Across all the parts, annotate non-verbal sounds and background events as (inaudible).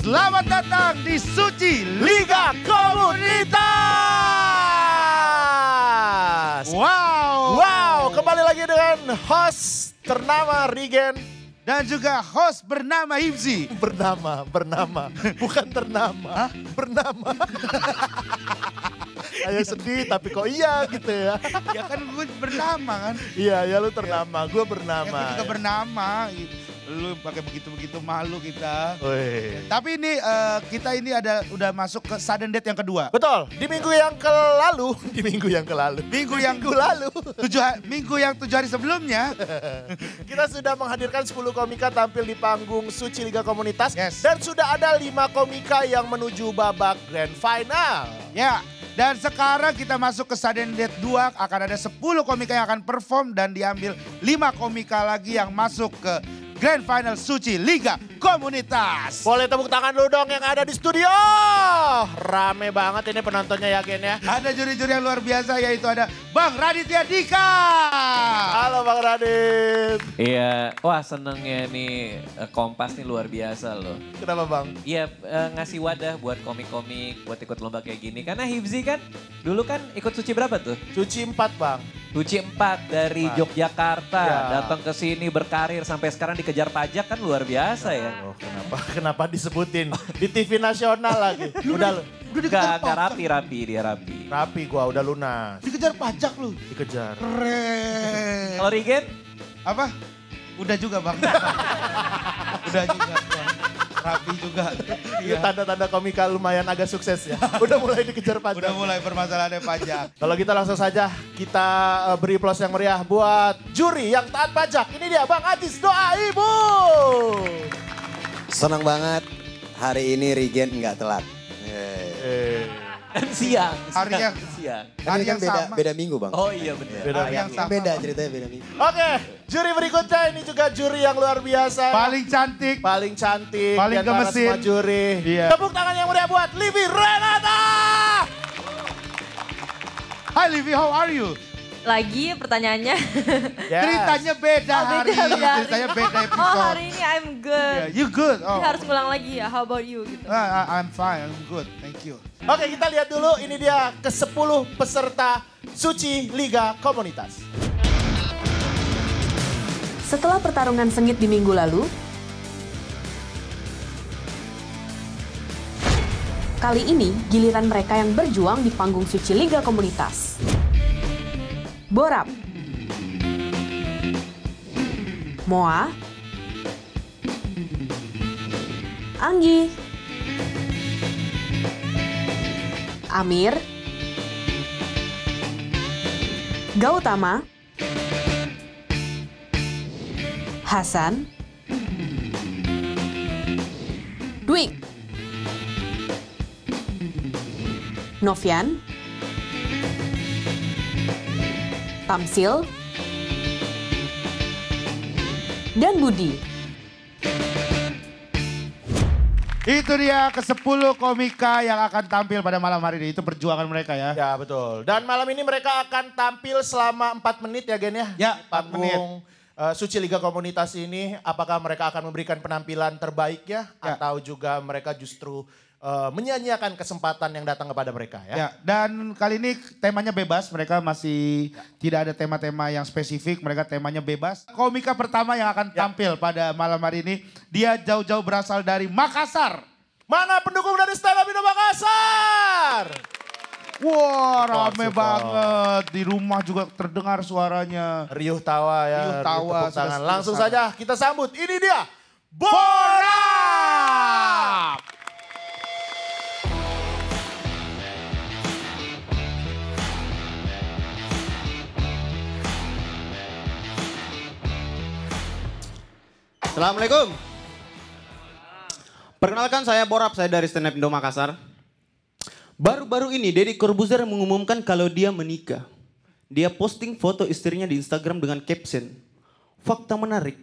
Selamat datang di Suci bernama Rigen. Dan juga host bernama Hibzi. Bernama, bernama. Bukan ternama. Hah? Bernama. (laughs) Ayo sedih tapi kok iya gitu ya. Ya kan gue bernama kan. Iya, ya lu ternama. Ya. Gue bernama. Ya, gue juga ya. bernama gitu. Lu pakai begitu-begitu malu kita. Wey. Tapi ini uh, kita ini ada udah masuk ke sudden death yang kedua. Betul. Di minggu yang ke lalu, (laughs) di minggu yang ke lalu. Minggu yang minggu lalu. Tujuh minggu yang tujuh hari sebelumnya (laughs) kita sudah menghadirkan 10 komika tampil di panggung Suci Liga Komunitas yes. dan sudah ada 5 komika yang menuju babak grand final. Ya. Yeah. Dan sekarang kita masuk ke sudden death 2 akan ada 10 komika yang akan perform dan diambil 5 komika lagi yang masuk ke Grand Final Suci Liga Komunitas. Boleh tepuk tangan lu dong yang ada di studio. Rame banget ini penontonnya yakin ya. Ada juri-juri yang luar biasa yaitu ada Bang Raditya Dika. Halo Bang Radit. Iya, wah senengnya nih eh, Kompas nih luar biasa loh. Kenapa Bang? Iya eh, ngasih wadah buat komik-komik, buat ikut lomba kayak gini. Karena Hibzi kan dulu kan ikut suci berapa tuh? Suci 4 Bang. Suci 4 dari 4. Yogyakarta. Ya. Datang ke sini berkarir sampai sekarang di dikejar pajak kan luar biasa ya. Oh, kenapa (laughs) kenapa disebutin di TV nasional lagi? Udah lu. Udah gak, rapi, rapi dia rapi. Rapi gua udah lunas. Dikejar pajak lu. Dikejar. Keren. Kalau rigen Apa? Udah juga bang. (laughs) Udah juga bang. Rapi juga. Iya, tanda-tanda komika lumayan agak sukses ya. (laughs) Udah mulai dikejar pajak. Udah mulai permasalahannya pajak. Kalau kita gitu langsung saja kita eh, beri plus yang meriah buat juri yang taat pajak. Ini dia Bang Ajis Doa Ibu. Senang banget hari ini Regen nggak telat. Yeah. Hey. (laughs) siang. Hari yang siang. Hari yang kan kan beda, sama. beda minggu bang. Oh iya benar. Beda hari yang sama. Beda ceritanya beda minggu. Oke, okay, juri berikutnya ini juga juri yang luar biasa. Paling cantik. Paling cantik. Paling gemesin. juri. Iya. Tepuk tangan yang meriah buat Livi Renata. Hi Livi, how are you? lagi pertanyaannya. (laughs) Yes. Ceritanya beda oh, hari. Beda, hari. Ceritanya beda oh, episode. Oh hari ini I'm good. Yeah, you good. Oh. harus pulang lagi ya. How about you? Gitu. Uh, I'm fine. I'm good. Thank you. Oke okay, kita lihat dulu. Ini dia ke 10 peserta Suci Liga Komunitas. Setelah pertarungan sengit di minggu lalu, kali ini giliran mereka yang berjuang di panggung Suci Liga Komunitas borap, moa, anggi, amir, gautama, hasan, Dwi, Novian, Tamsil, dan Budi. Itu dia ke-10 komika yang akan tampil pada malam hari ini. Itu perjuangan mereka ya. Ya betul. Dan malam ini mereka akan tampil selama empat menit ya Gen ya? Ya 4 menit. Uh, Suci Liga Komunitas ini apakah mereka akan memberikan penampilan terbaiknya ya. atau juga mereka justru uh, menyanyiakan kesempatan yang datang kepada mereka ya. ya. Dan kali ini temanya bebas, mereka masih ya. tidak ada tema-tema yang spesifik, mereka temanya bebas. Komika pertama yang akan ya. tampil pada malam hari ini, dia jauh-jauh berasal dari Makassar. Mana pendukung dari Stand Up Makassar? Wah wow, rame Super. banget. Di rumah juga terdengar suaranya. Riuh tawa ya. Riuh tawa. Riuh tangan. Langsung saja kita sambut. Ini dia. Bora! Assalamualaikum. Perkenalkan saya Borap, saya dari Stand Up Indo Makassar. Baru-baru ini Deddy Corbuzier mengumumkan kalau dia menikah. Dia posting foto istrinya di Instagram dengan caption, Fakta menarik,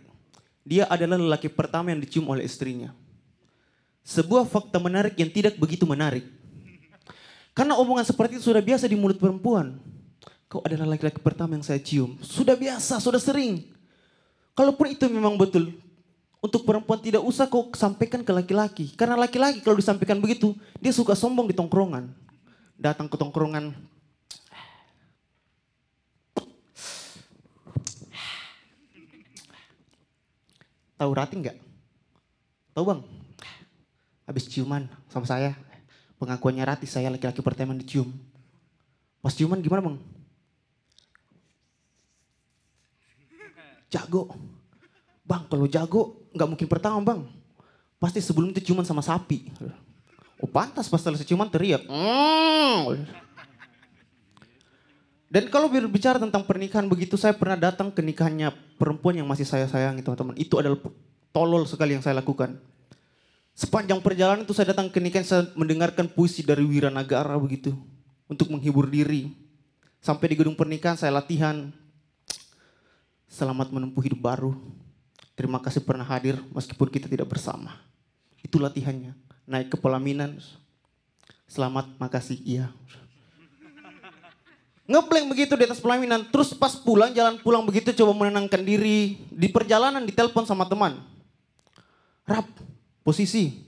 dia adalah lelaki pertama yang dicium oleh istrinya. Sebuah fakta menarik yang tidak begitu menarik. Karena omongan seperti itu sudah biasa di mulut perempuan. Kau adalah laki-laki pertama yang saya cium. Sudah biasa, sudah sering. Kalaupun itu memang betul, untuk perempuan tidak usah kau sampaikan ke laki-laki. Karena laki-laki kalau disampaikan begitu, dia suka sombong di tongkrongan. Datang ke tongkrongan. Tahu Rati nggak? Tahu bang? Habis ciuman sama saya. Pengakuannya Rati saya laki-laki pertama dicium. Pas ciuman gimana bang? Jago Bang, kalau jago nggak mungkin pertama bang. Pasti sebelum itu cuman sama sapi. Oh pantas pas selesai cuman teriak. Hmm. Dan kalau berbicara tentang pernikahan begitu saya pernah datang ke nikahnya perempuan yang masih saya sayangi teman-teman. Itu adalah tolol sekali yang saya lakukan. Sepanjang perjalanan itu saya datang ke nikahan saya mendengarkan puisi dari Wiranagara begitu. Untuk menghibur diri. Sampai di gedung pernikahan saya latihan. Selamat menempuh hidup baru. Terima kasih pernah hadir meskipun kita tidak bersama. Itu latihannya. Naik ke pelaminan. Selamat, makasih, iya. Ngeblank begitu di atas pelaminan. Terus pas pulang, jalan pulang begitu coba menenangkan diri. Di perjalanan ditelepon sama teman. Rap, posisi.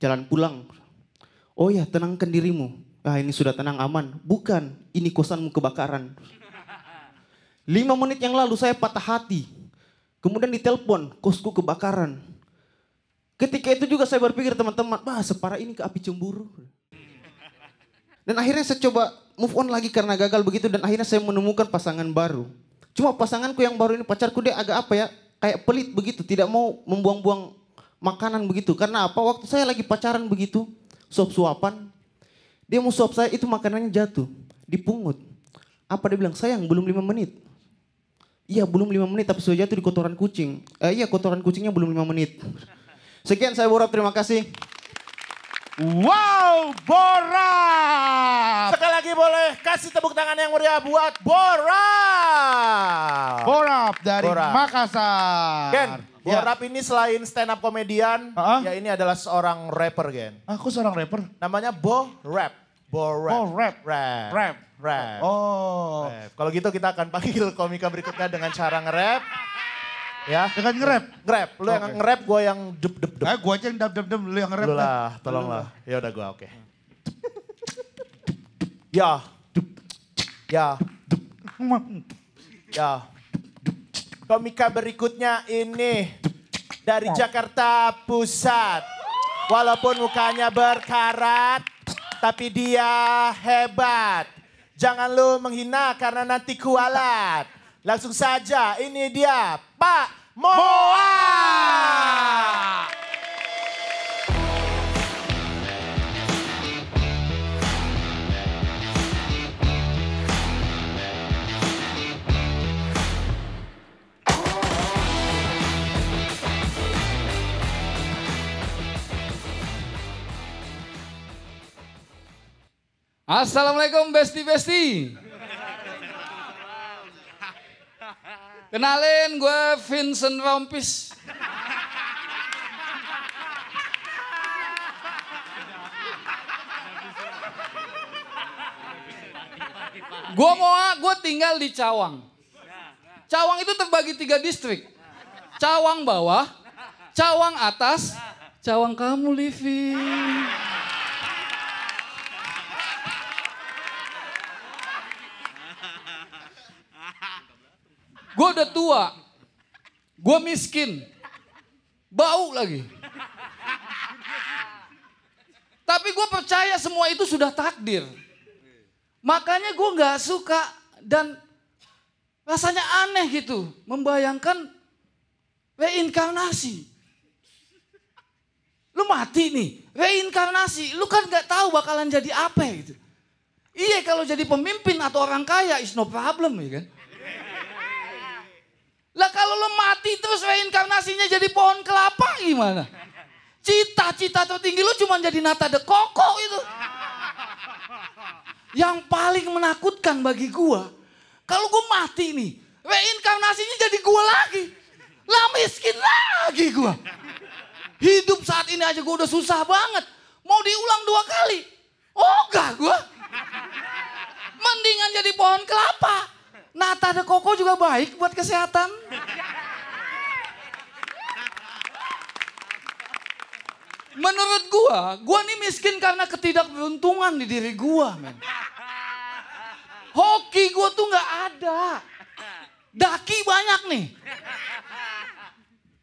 Jalan pulang. Oh ya, tenangkan dirimu. Ah ini sudah tenang, aman. Bukan, ini kosanmu kebakaran. Lima menit yang lalu saya patah hati Kemudian ditelepon, kosku kebakaran. Ketika itu juga saya berpikir teman-teman, wah separah ini ke api cemburu. Dan akhirnya saya coba move on lagi karena gagal begitu dan akhirnya saya menemukan pasangan baru. Cuma pasanganku yang baru ini pacarku dia agak apa ya, kayak pelit begitu, tidak mau membuang-buang makanan begitu. Karena apa? Waktu saya lagi pacaran begitu, suap-suapan. Dia mau suap saya, itu makanannya jatuh, dipungut. Apa dia bilang, sayang belum lima menit. Iya belum lima menit tapi sudah jatuh di kotoran kucing. Eh, iya kotoran kucingnya belum lima menit. Sekian saya Borap terima kasih. Wow Borap. Sekali lagi boleh kasih tepuk tangan yang meriah buat Borap. Borap dari Borap. Makassar. Gen, Borap ya. ini selain stand up komedian, uh -huh. ya ini adalah seorang rapper Gen. Aku ah, seorang rapper. Namanya Bo Rap. Bo Rap. Bo Rap. Rap. rap. Rap. Oh. Eh, kalau gitu kita akan panggil komika berikutnya dengan cara nge-rap. Ya. Dengan nge-rap? Nge-rap. Lu yang nge-rap, gue yang dep dep dep. gue aja yang dep dep dep, lu yang nge-rap. Kan? lah, tolonglah. Ya udah gue, oke. ya. Ya. Ya. Komika berikutnya ini dari Jakarta Pusat. Walaupun mukanya berkarat, tapi dia hebat. Jangan lu menghina karena nanti kualat. Langsung saja, ini dia Pak Moa. Assalamualaikum Besti Besti. Kenalin gue Vincent Rompis. Gue mau, gue tinggal di Cawang. Cawang itu terbagi tiga distrik. Cawang bawah, Cawang atas, Cawang kamu living. Gue udah tua. Gue miskin. Bau lagi. Tapi gue percaya semua itu sudah takdir. Makanya gue gak suka dan rasanya aneh gitu. Membayangkan reinkarnasi. Lu mati nih, reinkarnasi. Lu kan gak tahu bakalan jadi apa gitu. Iya kalau jadi pemimpin atau orang kaya is no problem ya kan. Lah kalau lo mati terus reinkarnasinya jadi pohon kelapa gimana? Cita-cita tertinggi lo cuma jadi nata de koko itu. Yang paling menakutkan bagi gua, kalau gua mati nih, reinkarnasinya jadi gua lagi. Lah miskin lagi gua. Hidup saat ini aja gua udah susah banget. Mau diulang dua kali? Oh gak gua. Mendingan jadi pohon kelapa nata de koko juga baik buat kesehatan. Menurut gua, gua nih miskin karena ketidakberuntungan di diri gua, men. Hoki gua tuh nggak ada. Daki banyak nih.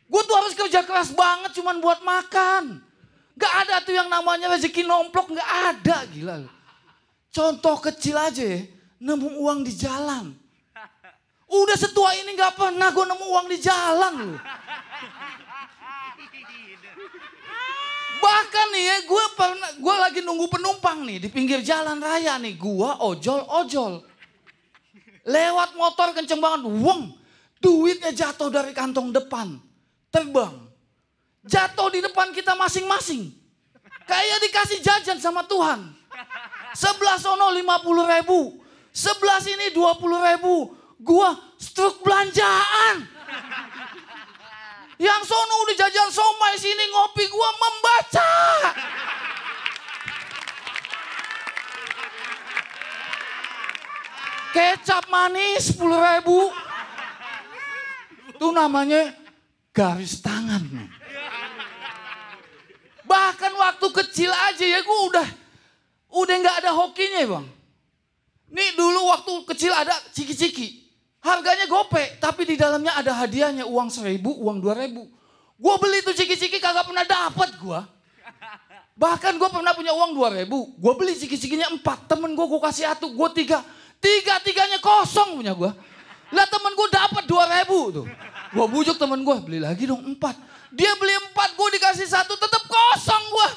Gue tuh harus kerja keras banget cuman buat makan. Gak ada tuh yang namanya rezeki nomplok, gak ada gila. Contoh kecil aja ya, nemu uang di jalan. Udah setua ini gak pernah gue nemu uang di jalan. Bahkan nih ya, gue pernah, gue lagi nunggu penumpang nih di pinggir jalan raya nih, gue ojol ojol. Lewat motor kenceng banget, wong, duitnya jatuh dari kantong depan, terbang. Jatuh di depan kita masing-masing. Kayak dikasih jajan sama Tuhan. Sebelah sono 50 ribu, sebelah sini 20 ribu, gua struk belanjaan. Yang sono udah jajan somai sini ngopi gua membaca. Kecap manis 10 ribu. Itu namanya garis tangan. Bahkan waktu kecil aja ya gue udah udah nggak ada hokinya bang. Nih dulu waktu kecil ada ciki-ciki. Harganya gope, tapi di dalamnya ada hadiahnya uang seribu, uang dua ribu. Gue beli tuh ciki-ciki kagak pernah dapet gue. Bahkan gue pernah punya uang dua ribu, gue beli ciki-cikinya empat. Temen gue gue kasih satu, gue tiga. Tiga-tiganya kosong punya gue. Lah temen gue dapet dua ribu tuh. Gue bujuk temen gue, beli lagi dong empat. Dia beli empat, gue dikasih satu, tetap kosong gue.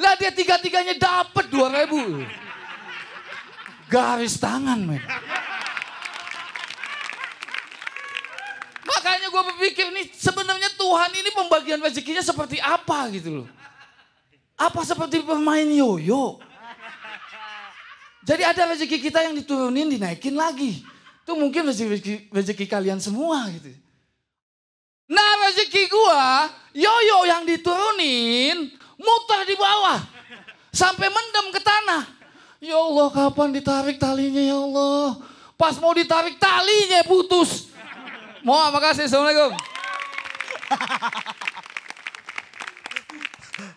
Lah dia tiga-tiganya dapet dua ribu. Garis tangan men. Makanya gue berpikir nih sebenarnya Tuhan ini pembagian rezekinya seperti apa gitu loh. Apa seperti pemain yoyo? Jadi ada rezeki kita yang diturunin, dinaikin lagi. Itu mungkin rezeki, rezeki kalian semua gitu. Nah rezeki gue yoyo yang diturunin, muter di bawah. Sampai mendem ke tanah. Ya Allah kapan ditarik talinya ya Allah. Pas mau ditarik talinya putus. Moa, makasih. Assalamualaikum.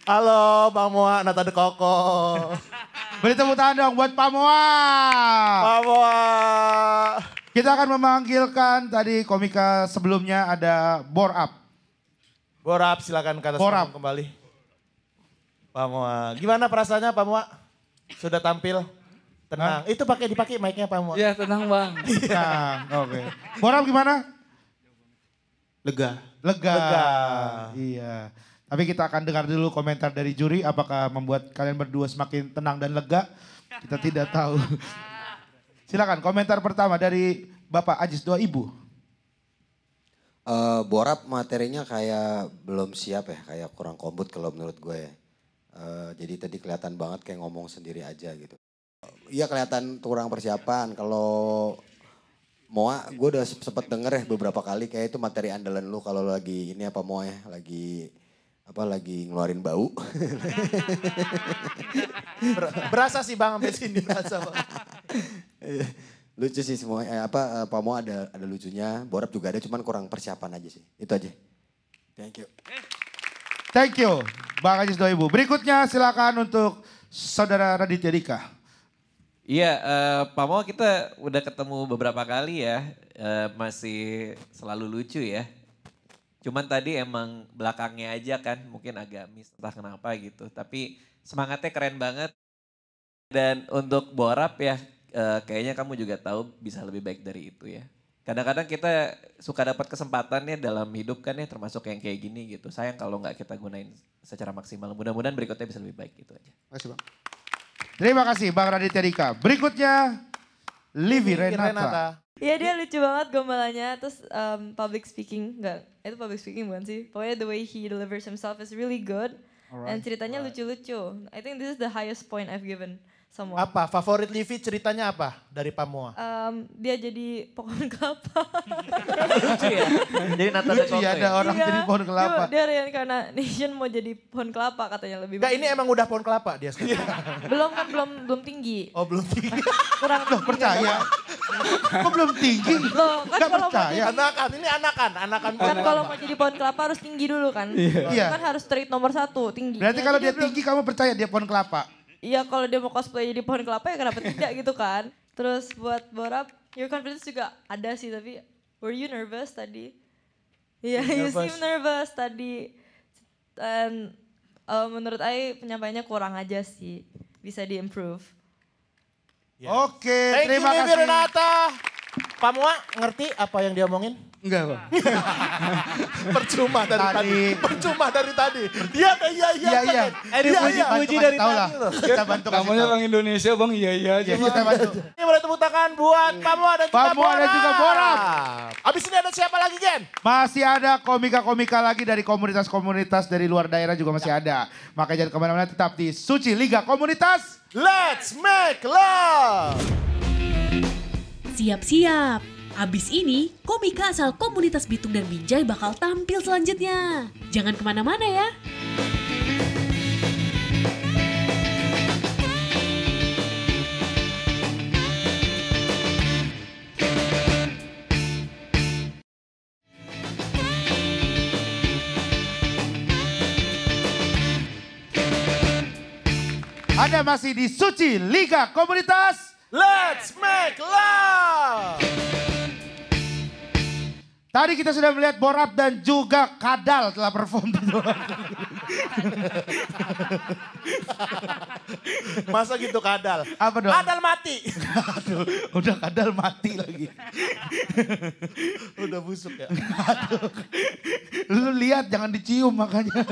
Halo, Pak Moa, Nata de Koko. Beri tepuk tangan dong buat Pak Moa. Pak Moa. Kita akan memanggilkan tadi komika sebelumnya ada Bor Up. Bor Up, silakan kata Bor up. kembali. Pak Moa, gimana perasaannya Pak Moa? Sudah tampil? Tenang. Hah? Itu pakai dipakai mic-nya Pak Moa. Iya, tenang Bang. tenang, oke. Okay. Bor Up gimana? Lega. Lega. Lega. Iya. Tapi kita akan dengar dulu komentar dari juri apakah membuat kalian berdua semakin tenang dan lega. Kita tidak tahu. (laughs) Silakan komentar pertama dari Bapak Ajis Dua Ibu. Uh, borap materinya kayak belum siap ya, kayak kurang kombut kalau menurut gue ya. Uh, jadi tadi kelihatan banget kayak ngomong sendiri aja gitu. Iya kelihatan kurang persiapan. Kalau Moa, gue udah sempet denger ya beberapa kali kayak itu materi andalan lu kalau lagi ini apa Moa ya, lagi apa lagi ngeluarin bau. Ber, berasa sih Bang sampai sini berasa Bang. Iya, lucu sih semua eh, apa eh, Pak Moa ada ada lucunya, Borap juga ada cuman kurang persiapan aja sih. Itu aja. Thank you. Thank you Bang Aziz Doibu. Berikutnya silakan untuk Saudara Raditya Dika. Iya, uh, Pak Mo kita udah ketemu beberapa kali ya, uh, masih selalu lucu ya. Cuman tadi emang belakangnya aja kan, mungkin agak miss entah kenapa gitu. Tapi semangatnya keren banget. Dan untuk Borap ya, uh, kayaknya kamu juga tahu bisa lebih baik dari itu ya. Kadang-kadang kita suka dapat kesempatan ya dalam hidup kan ya, termasuk yang kayak gini gitu. Sayang kalau nggak kita gunain secara maksimal. Mudah-mudahan berikutnya bisa lebih baik gitu aja. Terima kasih Bang. Terima kasih Bang Raditya Dika. Berikutnya Livi Renata. Renata. Iya dia lucu banget gombalannya, terus um, public speaking, enggak, itu public speaking bukan sih? Pokoknya the way he delivers himself is really good, Alright. and ceritanya lucu-lucu. I think this is the highest point I've given semua. Apa favorit Livi ceritanya apa dari pamua Um, dia jadi pohon kelapa. (laughs) Lucu ya. jadi Nata Lucu ya, ya ada orang iya, jadi pohon kelapa. Dia, dia karena Nation mau jadi pohon kelapa katanya lebih. nah ini emang udah pohon kelapa dia sekarang. Iya. belum kan belum belum tinggi. Oh, belum tinggi. (laughs) Kurang Loh, percaya. Kok belum tinggi? Loh, kan percaya. jadi... Anakan, ini anakan, anakan. Kan kalau mau jadi pohon kelapa harus tinggi dulu kan. Iya. Kan harus treat nomor satu, tinggi. Berarti ya, kalau dia, dia tinggi kamu percaya dia pohon kelapa? Iya kalau dia mau cosplay jadi pohon kelapa ya kenapa tidak gitu kan. Terus buat Borap, your confidence juga ada sih tapi were you nervous tadi? Iya, yeah, you seem nervous tadi. Dan uh, menurut saya penyampaiannya kurang aja sih. Bisa diimprove. Yeah. Oke, okay, terima you, kasih. Thank you, Renata. Pamua ngerti apa yang dia omongin? Enggak Pak. (laughs) percuma dari tadi. tadi. Percuma dari tadi. Dia iya iya. Iya iya. Eh, ini iya, puji-puji iya. dari tadi lah. Kita bantu kasih Kamu orang Indonesia bang iya iya aja. Iya, kita bantu. Ini boleh tepuk tangan buat Pamu dan juga Pamu dan juga Borak. Abis ini ada siapa lagi Gen? Masih ada komika-komika lagi dari komunitas-komunitas dari luar daerah juga masih ada. Makanya jangan kemana-mana tetap di Suci Liga Komunitas. Let's make love. Siap-siap Abis ini, komika asal komunitas Bitung dan Binjai bakal tampil selanjutnya. Jangan kemana-mana ya. Anda masih di Suci Liga Komunitas Let's Make Love! Tadi kita sudah melihat Borat dan juga Kadal telah perform di Masa gitu Kadal? Apa dong? Kadal mati. Aduh, udah Kadal mati lagi. udah busuk ya. Aduh. Lu lihat jangan dicium makanya.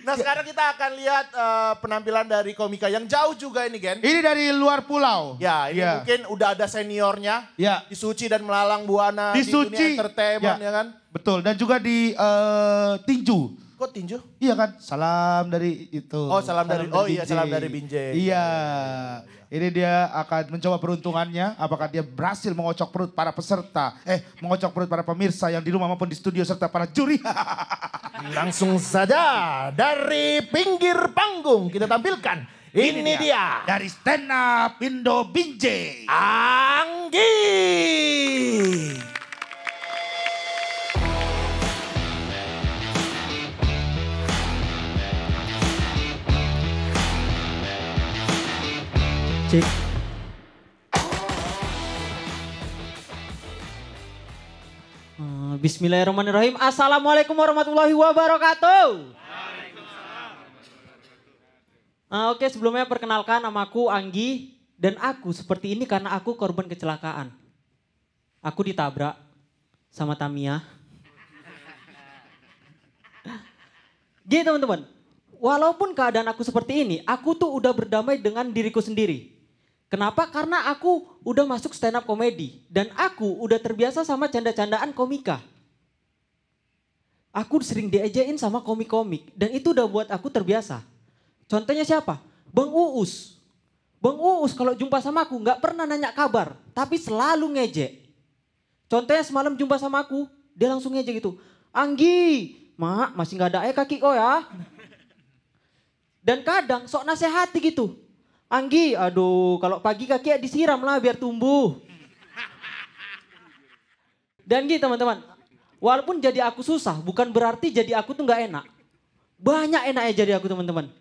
Nah iya. sekarang kita akan lihat uh, penampilan dari komika yang jauh juga ini Gen. Ini dari luar pulau. Ya ini yeah. mungkin udah ada seniornya. Ya. Di Suci dan Melalang Buana. Di, di Suci. Dunia entertainment yeah. ya kan. Betul dan juga di uh, Tinju. Kok tinju? Iya kan, salam dari itu. Oh, salam, salam dari, dari Oh iya, salam dari Binjai. Iya. iya. Ini dia akan mencoba peruntungannya apakah dia berhasil mengocok perut para peserta, eh mengocok perut para pemirsa yang di rumah maupun di studio serta para juri. (laughs) Langsung saja dari pinggir panggung kita tampilkan ini, Ini dia. dia dari stand up Indo Binjai. Anggi. Cik. Bismillahirrahmanirrahim. Assalamualaikum warahmatullahi wabarakatuh. Nah, oke, sebelumnya perkenalkan nama aku Anggi dan aku seperti ini karena aku korban kecelakaan. Aku ditabrak sama Tamia. Gini teman-teman, walaupun keadaan aku seperti ini, aku tuh udah berdamai dengan diriku sendiri. Kenapa? Karena aku udah masuk stand up komedi dan aku udah terbiasa sama canda-candaan komika. Aku sering diajain sama komik-komik dan itu udah buat aku terbiasa. Contohnya siapa? Bang Uus. Bang Uus kalau jumpa sama aku nggak pernah nanya kabar, tapi selalu ngejek. Contohnya semalam jumpa sama aku, dia langsung ngejek gitu. Anggi, mak masih nggak ada air kaki kok ya. Dan kadang sok nasehati gitu. Anggi, aduh kalau pagi kaki ya disiram lah biar tumbuh. Dan gitu teman-teman, Walaupun jadi aku susah, bukan berarti jadi aku tuh nggak enak. Banyak enaknya jadi aku teman-teman.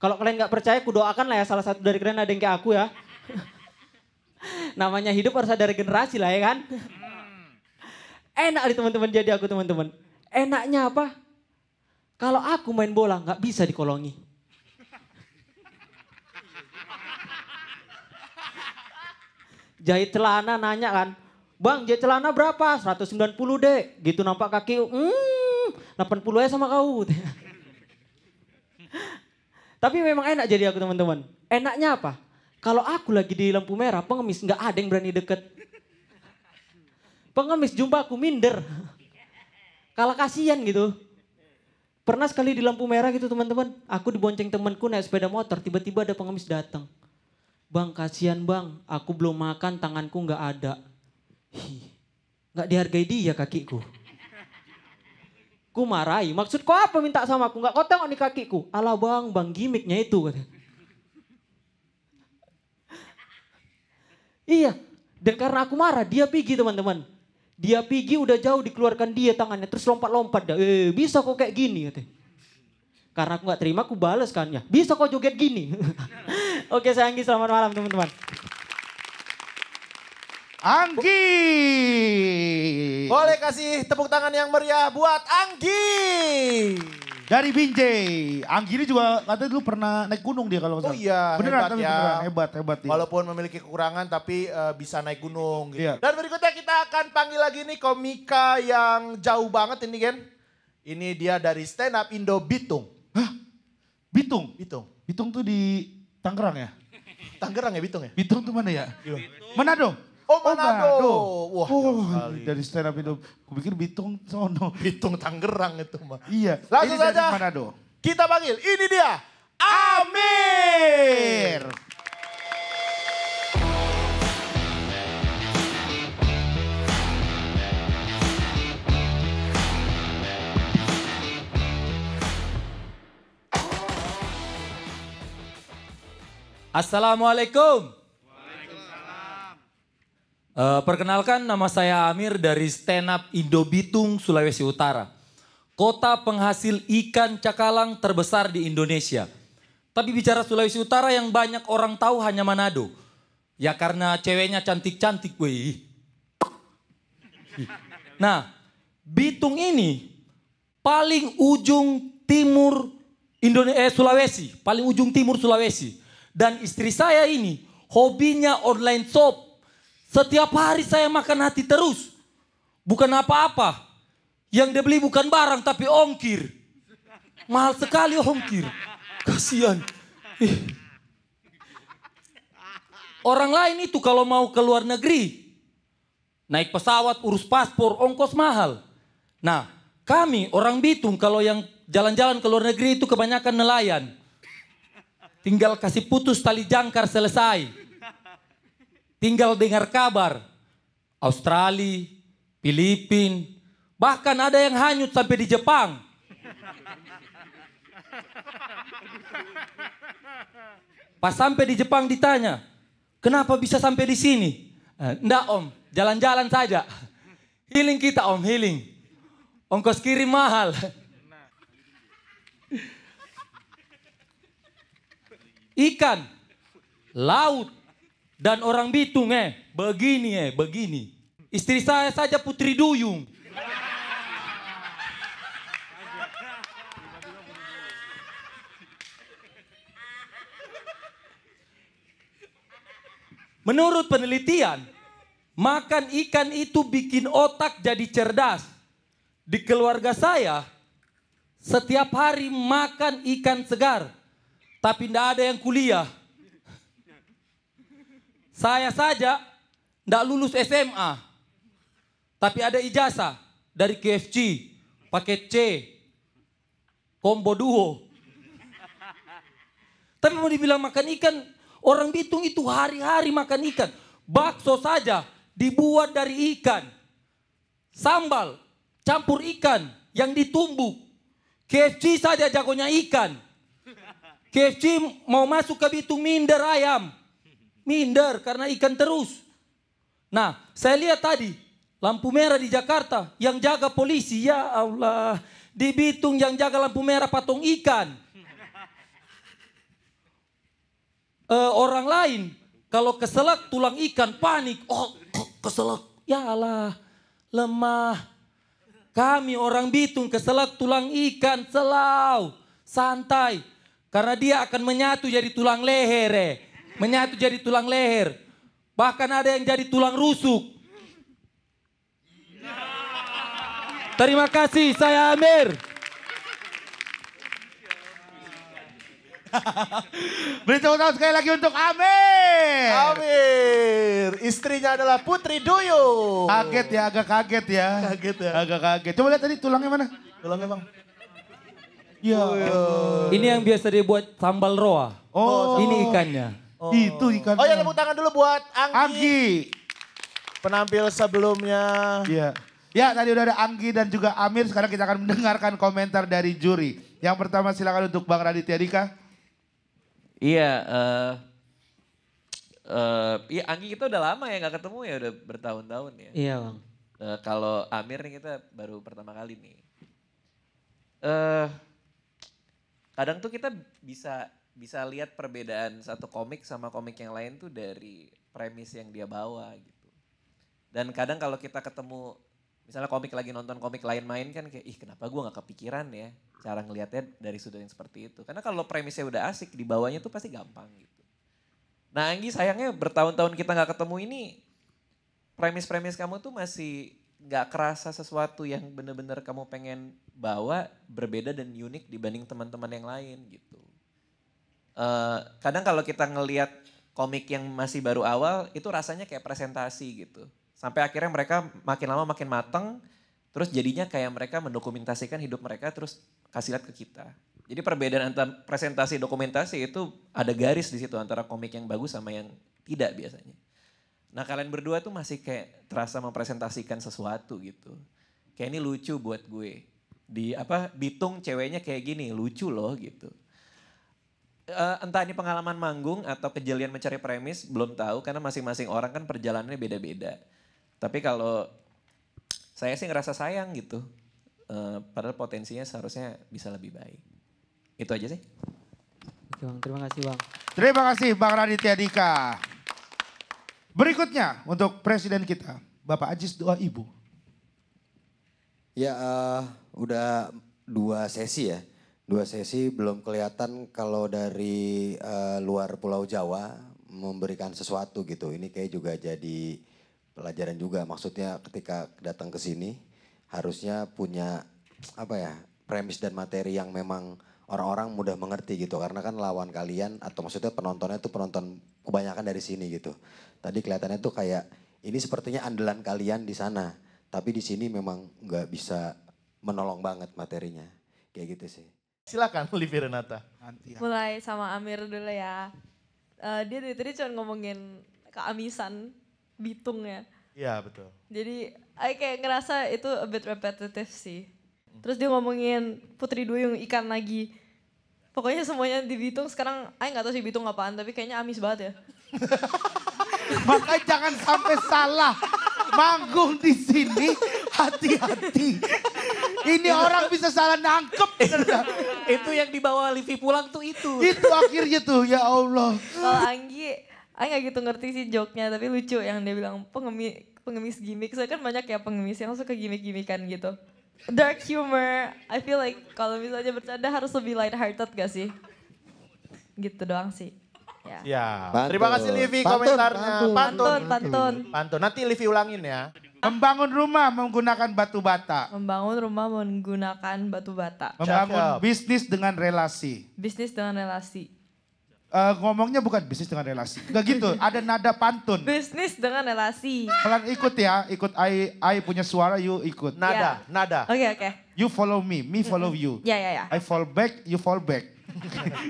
Kalau kalian nggak percaya, aku doakan lah ya salah satu dari kalian ada yang kayak aku ya. (laughs) Namanya hidup harus ada regenerasi lah ya kan. (laughs) Enak nih teman-teman jadi aku teman-teman. Enaknya apa? Kalau aku main bola nggak bisa dikolongi. (laughs) Jahit celana nanya kan, Bang, jahit celana berapa? 190 dek. Gitu nampak kaki, hmm, 80 aja sama kau. (laughs) Tapi memang enak jadi aku teman-teman. Enaknya apa? Kalau aku lagi di lampu merah, pengemis nggak ada yang berani deket. Pengemis jumpa aku minder. (laughs) Kalau kasihan gitu. Pernah sekali di lampu merah gitu teman-teman. Aku dibonceng temanku naik sepeda motor, tiba-tiba ada pengemis datang. Bang, kasihan bang, aku belum makan, tanganku nggak ada. Hi, gak dihargai dia kakiku. Ku marahi, maksud kau apa minta sama aku? Gak kau tengok nih kakiku. Ala bang, bang gimmicknya itu. iya, dan karena aku marah, dia pergi teman-teman. Dia pergi udah jauh dikeluarkan dia tangannya. Terus lompat-lompat. Eh, bisa kok kayak gini katanya. Karena aku gak terima, aku bales kan ya. Bisa kok joget gini. (laughs) Oke, saya Anggi, selamat malam teman-teman. Anggi. Boleh kasih tepuk tangan yang meriah buat Anggi. Dari Binjai. Anggi ini juga katanya dulu pernah naik gunung dia kalau Oh iya, beneran, hebat tapi ya. Beneran, hebat, hebat. Dia. Walaupun memiliki kekurangan tapi uh, bisa naik gunung gitu. Iya. Dan berikutnya kita akan panggil lagi nih komika yang jauh banget ini kan. Ini dia dari stand up Indo Bitung. Hah? Bitung? Bitung. Bitung tuh di Tangerang ya? Tangerang ya Bitung ya? Bitung tuh mana ya? Bitung. Iya. Manado. Oh Manado. Wah, oh, dari stand up itu. Gue pikir Bitung sono. (laughs) Bitung Tangerang itu mah. Iya. Langsung saja. Manado. Kita panggil. Ini dia. Amir. Assalamualaikum. Eh, perkenalkan nama saya Amir dari Stand Up Indo Bitung, Sulawesi Utara. Kota penghasil ikan cakalang terbesar di Indonesia. Tapi bicara Sulawesi Utara yang banyak orang tahu hanya Manado. Ya karena ceweknya cantik-cantik weh. Nah, Bitung ini paling ujung timur Indonesia eh, Sulawesi, paling ujung timur Sulawesi. Dan istri saya ini hobinya online shop setiap hari saya makan hati terus. Bukan apa-apa. Yang dia beli bukan barang tapi ongkir. Mahal sekali ongkir. Kasihan. Orang lain itu kalau mau ke luar negeri. Naik pesawat, urus paspor, ongkos mahal. Nah, kami orang Bitung kalau yang jalan-jalan ke luar negeri itu kebanyakan nelayan. Tinggal kasih putus tali jangkar selesai tinggal dengar kabar. Australia, Filipina, bahkan ada yang hanyut sampai di Jepang. Pas sampai di Jepang ditanya, kenapa bisa sampai di sini? Enggak eh, om, jalan-jalan saja. Healing kita om, healing. Ongkos kirim mahal. Ikan, laut, dan orang Bitung eh, begini eh, begini. Istri saya saja putri duyung. Menurut penelitian, makan ikan itu bikin otak jadi cerdas. Di keluarga saya, setiap hari makan ikan segar. Tapi tidak ada yang kuliah. Saya saja tidak lulus SMA, tapi ada ijazah dari KFC, paket C, kombo duo. Tapi mau dibilang makan ikan, orang Bitung itu hari-hari makan ikan. Bakso saja dibuat dari ikan. Sambal campur ikan yang ditumbuk. KFC saja jagonya ikan. KFC mau masuk ke Bitung minder ayam minder karena ikan terus. Nah, saya lihat tadi lampu merah di Jakarta yang jaga polisi ya Allah. Di Bitung yang jaga lampu merah patung ikan. Uh, orang lain kalau keselak tulang ikan panik. Oh, keselak. Ya Allah, lemah. Kami orang Bitung keselak tulang ikan selau, santai. Karena dia akan menyatu jadi tulang leher. Eh menyatu jadi tulang leher. Bahkan ada yang jadi tulang rusuk. Terima kasih, saya Amir. (laughs) Beri tepuk tangan sekali lagi untuk Amir. Amir. Istrinya adalah Putri Duyu. Kaget ya, agak kaget ya. Kaget ya. Agak kaget. Coba lihat tadi tulangnya mana? Tulangnya bang. Ya. Oh, Ini yang biasa dibuat sambal roa. Oh. Ini ikannya. Oh. Itu ikan. Oh ya tepuk tangan dulu buat Anggi. Anggi. Penampil sebelumnya. Iya. Ya tadi udah ada Anggi dan juga Amir. Sekarang kita akan mendengarkan komentar dari juri. Yang pertama silakan untuk Bang Raditya Dika. Iya. Uh, uh, Anggi kita udah lama ya gak ketemu ya udah bertahun-tahun ya. Iya bang. Uh, kalau Amir nih kita baru pertama kali nih. Uh, kadang tuh kita bisa bisa lihat perbedaan satu komik sama komik yang lain tuh dari premis yang dia bawa gitu. Dan kadang kalau kita ketemu misalnya komik lagi nonton komik lain main kan kayak ih kenapa gua nggak kepikiran ya cara ngelihatnya dari sudut yang seperti itu. Karena kalau premisnya udah asik dibawanya tuh pasti gampang gitu. Nah Anggi sayangnya bertahun-tahun kita nggak ketemu ini premis-premis kamu tuh masih nggak kerasa sesuatu yang bener-bener kamu pengen bawa berbeda dan unik dibanding teman-teman yang lain gitu. Eh, kadang kalau kita ngelihat komik yang masih baru awal itu rasanya kayak presentasi gitu. Sampai akhirnya mereka makin lama makin mateng, terus jadinya kayak mereka mendokumentasikan hidup mereka terus kasih lihat ke kita. Jadi perbedaan antara presentasi dokumentasi itu ada garis di situ antara komik yang bagus sama yang tidak biasanya. Nah kalian berdua tuh masih kayak terasa mempresentasikan sesuatu gitu. Kayak ini lucu buat gue. Di apa, Bitung ceweknya kayak gini, lucu loh gitu uh, entah ini pengalaman manggung atau kejelian mencari premis belum tahu karena masing-masing orang kan perjalanannya beda-beda. Tapi kalau saya sih ngerasa sayang gitu. Uh, padahal potensinya seharusnya bisa lebih baik. Itu aja sih. Oke Bang, terima kasih Bang. Terima kasih Bang Raditya Dika. Berikutnya untuk presiden kita, Bapak Ajis doa Ibu. Ya, uh, udah dua sesi ya. Dua sesi belum kelihatan kalau dari uh, luar Pulau Jawa memberikan sesuatu gitu. Ini kayak juga jadi pelajaran juga. Maksudnya ketika datang ke sini harusnya punya apa ya premis dan materi yang memang orang-orang mudah mengerti gitu. Karena kan lawan kalian atau maksudnya penontonnya itu penonton kebanyakan dari sini gitu. Tadi kelihatannya tuh kayak ini sepertinya andalan kalian di sana. Tapi di sini memang nggak bisa menolong banget materinya. Kayak gitu sih. Silakan (laughs) Livi Renata. Nanti ya. Mulai sama Amir dulu ya. Uh, dia dari tadi cuma ngomongin keamisan Bitung ya. Iya betul. Jadi I kayak ngerasa itu a bit repetitive sih. Terus dia ngomongin Putri Duyung ikan lagi. Pokoknya semuanya di Bitung sekarang, Aing gak tahu sih Bitung apaan, tapi kayaknya amis banget ya. (laughs) Makanya jangan sampai salah manggung di sini hati-hati. Ini orang bisa salah nangkep. (laughs) itu yang dibawa Livi pulang tuh itu. itu akhirnya tuh, ya Allah. Kalau Anggi, Anggi gak gitu ngerti sih joknya, tapi lucu yang dia bilang pengemis, pengemis gimmick. Soalnya kan banyak ya pengemis yang suka gimmick-gimmickan gitu. Dark humor, I feel like kalau misalnya bercanda harus lebih light hearted gak sih? Gitu doang sih. Ya. ya. Terima kasih Livi komentarnya. Pantun. Pantun, pantun. Pantun. Nanti Livi ulangin ya. Ah. Membangun rumah menggunakan batu bata. Membangun rumah menggunakan batu bata. Membangun Cakep. bisnis dengan relasi. Bisnis dengan relasi. Uh, ngomongnya bukan bisnis dengan relasi. Gak gitu, (laughs) ada nada pantun. Bisnis dengan relasi. Kalian ikut ya, ikut I, I punya suara, you ikut. Nada, yeah. nada. Oke, okay, oke. Okay. You follow me, me follow you. Ya, ya, ya. I fall back, you fall back. (laughs)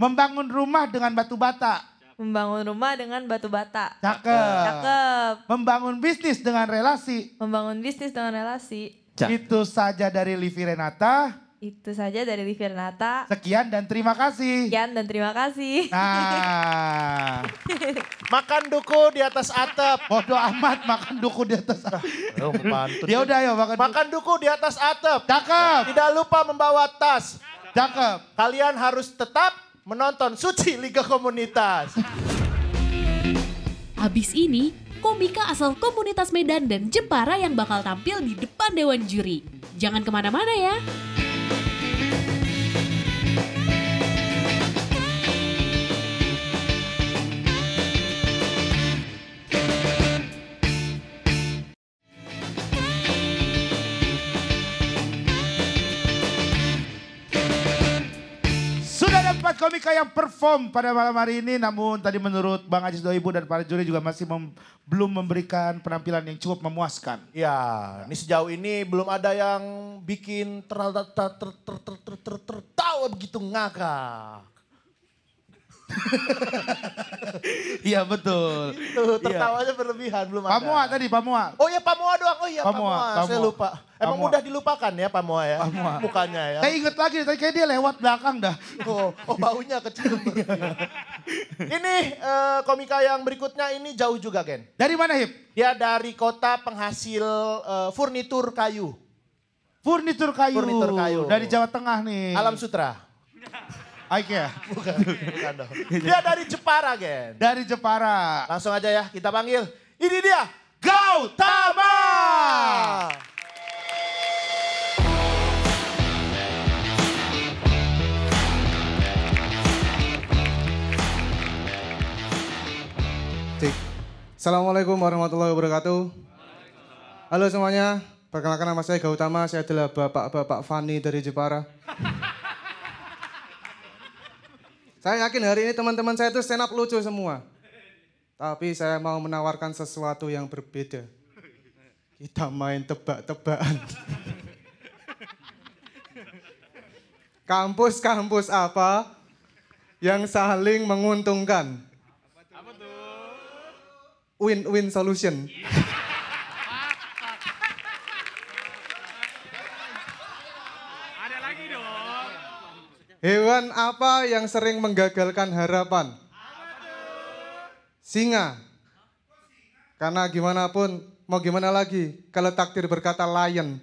Membangun rumah dengan batu bata. Membangun rumah dengan batu bata. Cakep. Cakep. Membangun bisnis dengan relasi. Membangun bisnis dengan relasi. Cakep. Itu saja dari Livi Renata. Itu saja dari Livi Renata. Sekian dan terima kasih. Sekian dan terima kasih. Nah. (laughs) makan duku di atas atap. Bodoh amat makan duku di atas atap. Oh, ya udah ya makan. Makan duku di atas atap. Cakep. Tidak lupa membawa tas. Cakep. Kalian harus tetap menonton Suci Liga Komunitas. Habis ini, komika asal komunitas Medan dan Jepara yang bakal tampil di depan Dewan Juri. Jangan kemana-mana ya. komika yang perform pada malam hari ini namun tadi menurut Bang Aziz Doibu dan para juri juga masih mem belum memberikan penampilan yang cukup memuaskan. Ya, ini sejauh ini belum ada yang bikin tertawa begitu ngakak. (laughs) Iya betul. Itu iya. tertawanya berlebihan belum ada. Pamua tadi Pamua. Oh iya Pamua doang. Oh iya Pamua. Pamua. Saya lupa. Emang Pamua. mudah dilupakan ya Pamua ya. Pamua. Mukanya ya. Saya inget lagi tadi kayak dia lewat belakang dah. Oh, oh baunya kecil. (laughs) Iya. ini eh, komika yang berikutnya ini jauh juga Ken. Dari mana Hip? Ya dari kota penghasil eh, furnitur kayu. Furnitur kayu. Furnitur kayu. Dari Jawa Tengah nih. Alam Sutra. (laughs) Ikea. Bukan, bukan dong. Dia dari Jepara, Gen. Dari Jepara. Langsung aja ya, kita panggil. Ini dia, Gautama! Cik. Assalamualaikum warahmatullahi wabarakatuh. Halo semuanya, perkenalkan nama saya Gautama, saya adalah Bapak-Bapak Fani dari Jepara. Saya yakin hari ini teman-teman saya itu stand up lucu semua. Tapi saya mau menawarkan sesuatu yang berbeda. Kita main tebak-tebakan. Kampus-kampus apa yang saling menguntungkan? Apa tuh? Win-win solution. Yeah. Hewan apa yang sering menggagalkan harapan? Singa. Karena gimana pun, mau gimana lagi kalau takdir berkata lion.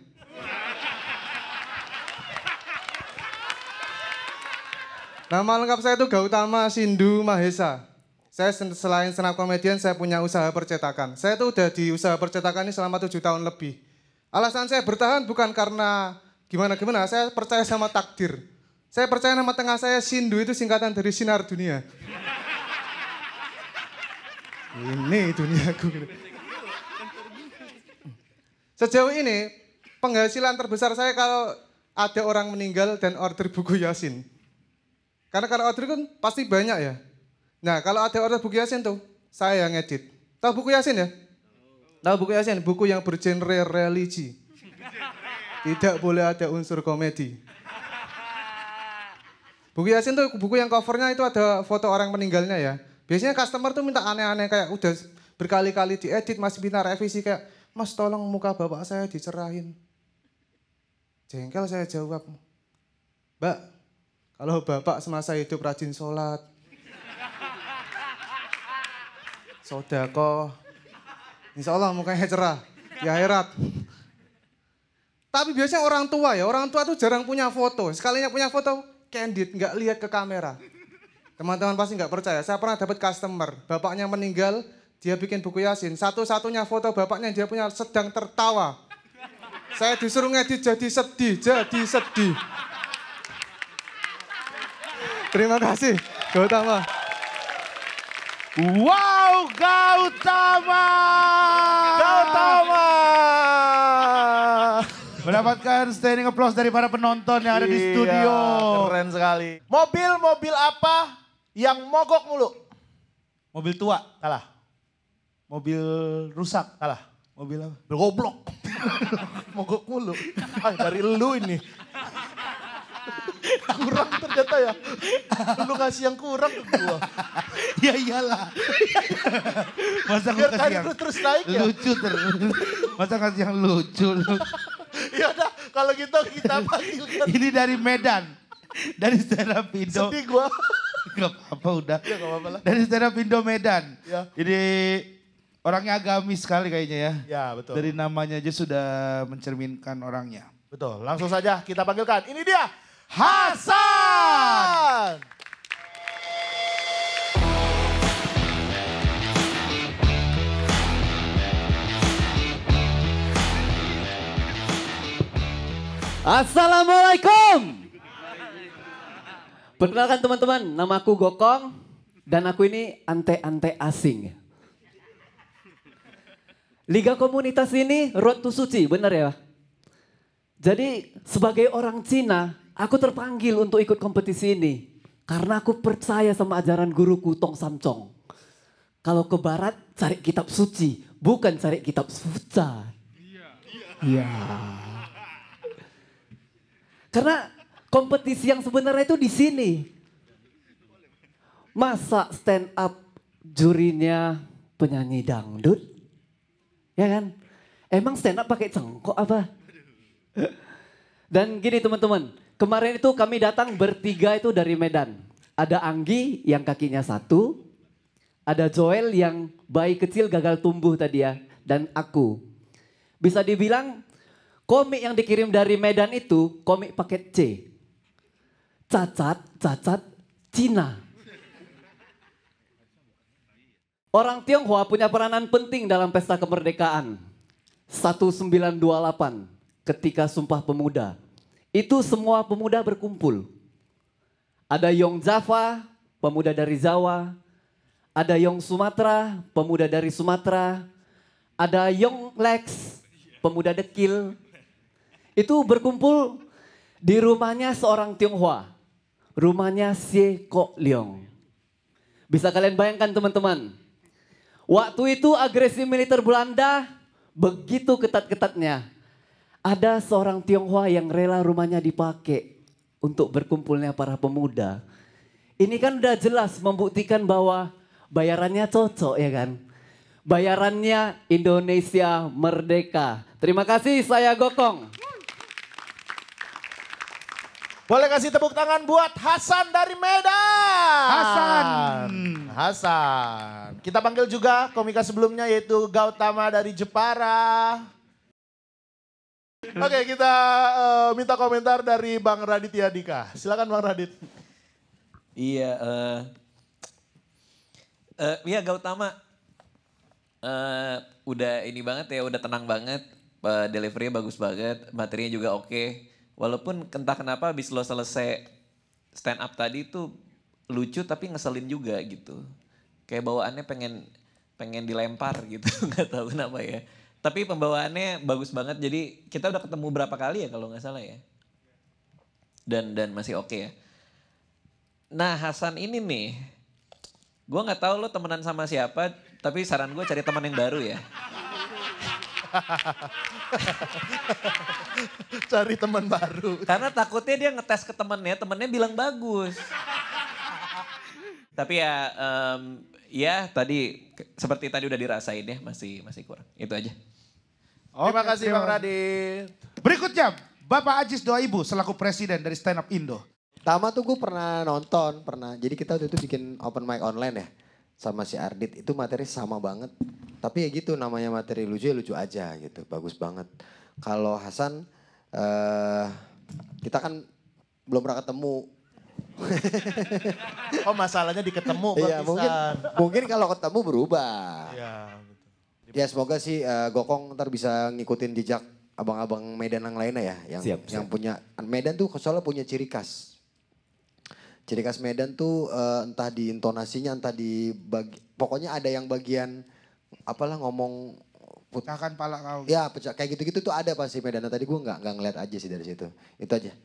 Nama lengkap saya itu Gautama Sindu Mahesa. Saya selain senap komedian, saya punya usaha percetakan. Saya itu udah di usaha percetakan ini selama tujuh tahun lebih. Alasan saya bertahan bukan karena gimana-gimana, saya percaya sama takdir. Saya percaya nama tengah saya Sindu itu singkatan dari sinar dunia. Ini dunia duniaku. Sejauh ini penghasilan terbesar saya kalau ada orang meninggal dan order buku Yasin. Karena kalau order kan pasti banyak ya. Nah kalau ada order buku Yasin tuh saya yang edit. Tahu buku Yasin ya? Tahu buku Yasin? Buku yang bergenre religi. Tidak boleh ada unsur komedi. Buku Yasin tuh buku yang covernya itu ada foto orang meninggalnya ya. Biasanya customer tuh minta aneh-aneh kayak udah berkali-kali diedit masih minta revisi kayak Mas tolong muka bapak saya dicerahin. Jengkel saya jawab. Mbak, kalau bapak semasa hidup rajin sholat, sodako, insya Allah mukanya cerah, ya herat. Tapi biasanya orang tua ya, orang tua tuh jarang punya foto. Sekalinya punya foto, candid, nggak lihat ke kamera. Teman-teman pasti nggak percaya. Saya pernah dapat customer, bapaknya meninggal, dia bikin buku Yasin. Satu-satunya foto bapaknya dia punya sedang tertawa. Saya disuruh ngedit jadi sedih, jadi sedih. Terima kasih, Gautama. Wow, Gautama! mendapatkan standing applause dari para penonton yang ada di iya, studio. Keren sekali. Mobil-mobil apa yang mogok mulu? Mobil tua. Salah. Mobil rusak. Salah. Mobil apa? Goblok. (laughs) mogok mulu. Ah, dari lu ini. (laughs) kurang ternyata ya. Lu kasih yang kurang ke gua. (laughs) ya iyalah. Masa gua kasih yang terus naik ya? Lucu terus. Masa kasih yang lucu lu. (laughs) ya udah kalau gitu kita (laughs) panggilkan. Ini dari Medan. Dari Serapindo. Sedih gua. (laughs) Gak apa-apa udah. Ya gak apa-apa lah. Dari Serapindo Medan. Ya. Ini orangnya agamis sekali kayaknya ya. Ya betul. Dari namanya aja sudah mencerminkan orangnya. Betul, langsung saja kita panggilkan. Ini dia Hasan. Assalamualaikum. Perkenalkan teman-teman, nama aku Gokong dan aku ini ante-ante asing. Liga komunitas ini road to suci, benar ya? Jadi sebagai orang Cina, aku terpanggil untuk ikut kompetisi ini. Karena aku percaya sama ajaran guruku Tong Samcong. Kalau ke barat cari kitab suci, bukan cari kitab suca. Iya. Yeah. Yeah. Karena kompetisi yang sebenarnya itu di sini. Masa stand up jurinya penyanyi dangdut? Ya kan? Emang stand up pakai cengkok apa? Dan gini teman-teman, kemarin itu kami datang bertiga itu dari Medan. Ada Anggi yang kakinya satu, ada Joel yang bayi kecil gagal tumbuh tadi ya, dan aku. Bisa dibilang Komik yang dikirim dari Medan itu komik paket C. Cacat, cacat, Cina. Orang Tionghoa punya peranan penting dalam pesta kemerdekaan. 1928 ketika Sumpah Pemuda. Itu semua pemuda berkumpul. Ada Yong Java, pemuda dari Jawa. Ada Yong Sumatera, pemuda dari Sumatera. Ada Yong Lex, pemuda dekil itu berkumpul di rumahnya seorang Tionghoa. Rumahnya Xie Kok Leong. Bisa kalian bayangkan teman-teman. Waktu itu agresi militer Belanda begitu ketat-ketatnya. Ada seorang Tionghoa yang rela rumahnya dipakai untuk berkumpulnya para pemuda. Ini kan udah jelas membuktikan bahwa bayarannya cocok ya kan bayarannya Indonesia Merdeka. Terima kasih saya Gokong. Boleh kasih tepuk tangan buat Hasan dari Medan. Hasan. Hasan. Kita panggil juga komika sebelumnya yaitu Gautama dari Jepara. Oke, okay, kita uh, minta komentar dari Bang Raditya Dika. Silakan Bang Radit. Iya, uh, uh, iya Gautama uh, udah ini banget ya, udah tenang banget, uh, deliverynya bagus banget, materinya juga oke. Okay walaupun entah kenapa abis lo selesai stand up tadi itu lucu tapi ngeselin juga gitu kayak bawaannya pengen pengen dilempar gitu (laughs) nggak tahu kenapa ya tapi pembawaannya bagus banget jadi kita udah ketemu berapa kali ya kalau nggak salah ya dan dan masih oke okay ya nah Hasan ini nih gue nggak tahu lo temenan sama siapa tapi saran gue cari teman yang baru ya (laughs) Cari teman baru. Karena takutnya dia ngetes ke temennya, temennya bilang bagus. Tapi ya, um, ya tadi seperti tadi udah dirasain ya, masih masih kurang. Itu aja. Oke, terima kasih Bang Radit. Berikutnya, Bapak Ajis Doa Ibu selaku presiden dari Stand Up Indo. Tama tuh gue pernah nonton, pernah. Jadi kita waktu itu bikin open mic online ya sama si Ardit. Itu materi sama banget. Tapi ya gitu namanya materi lucu ya lucu aja gitu. Bagus banget. Kalau Hasan uh, kita kan belum pernah ketemu. (laughs) oh masalahnya diketemu Iya mungkin mungkin kalau ketemu berubah. Ya. Dia Ya semoga sih uh, Gokong ntar bisa ngikutin jejak abang-abang Medan yang lainnya ya, yang siap, siap. yang punya Medan tuh soalnya punya ciri khas. Ciri khas Medan tuh uh, entah di intonasinya, entah di bagi, pokoknya ada yang bagian apalah ngomong pecahkan pala kau. Ya pecah kayak gitu-gitu tuh ada pasti Medan. Tadi gua nggak nggak ngeliat aja sih dari situ. Itu aja.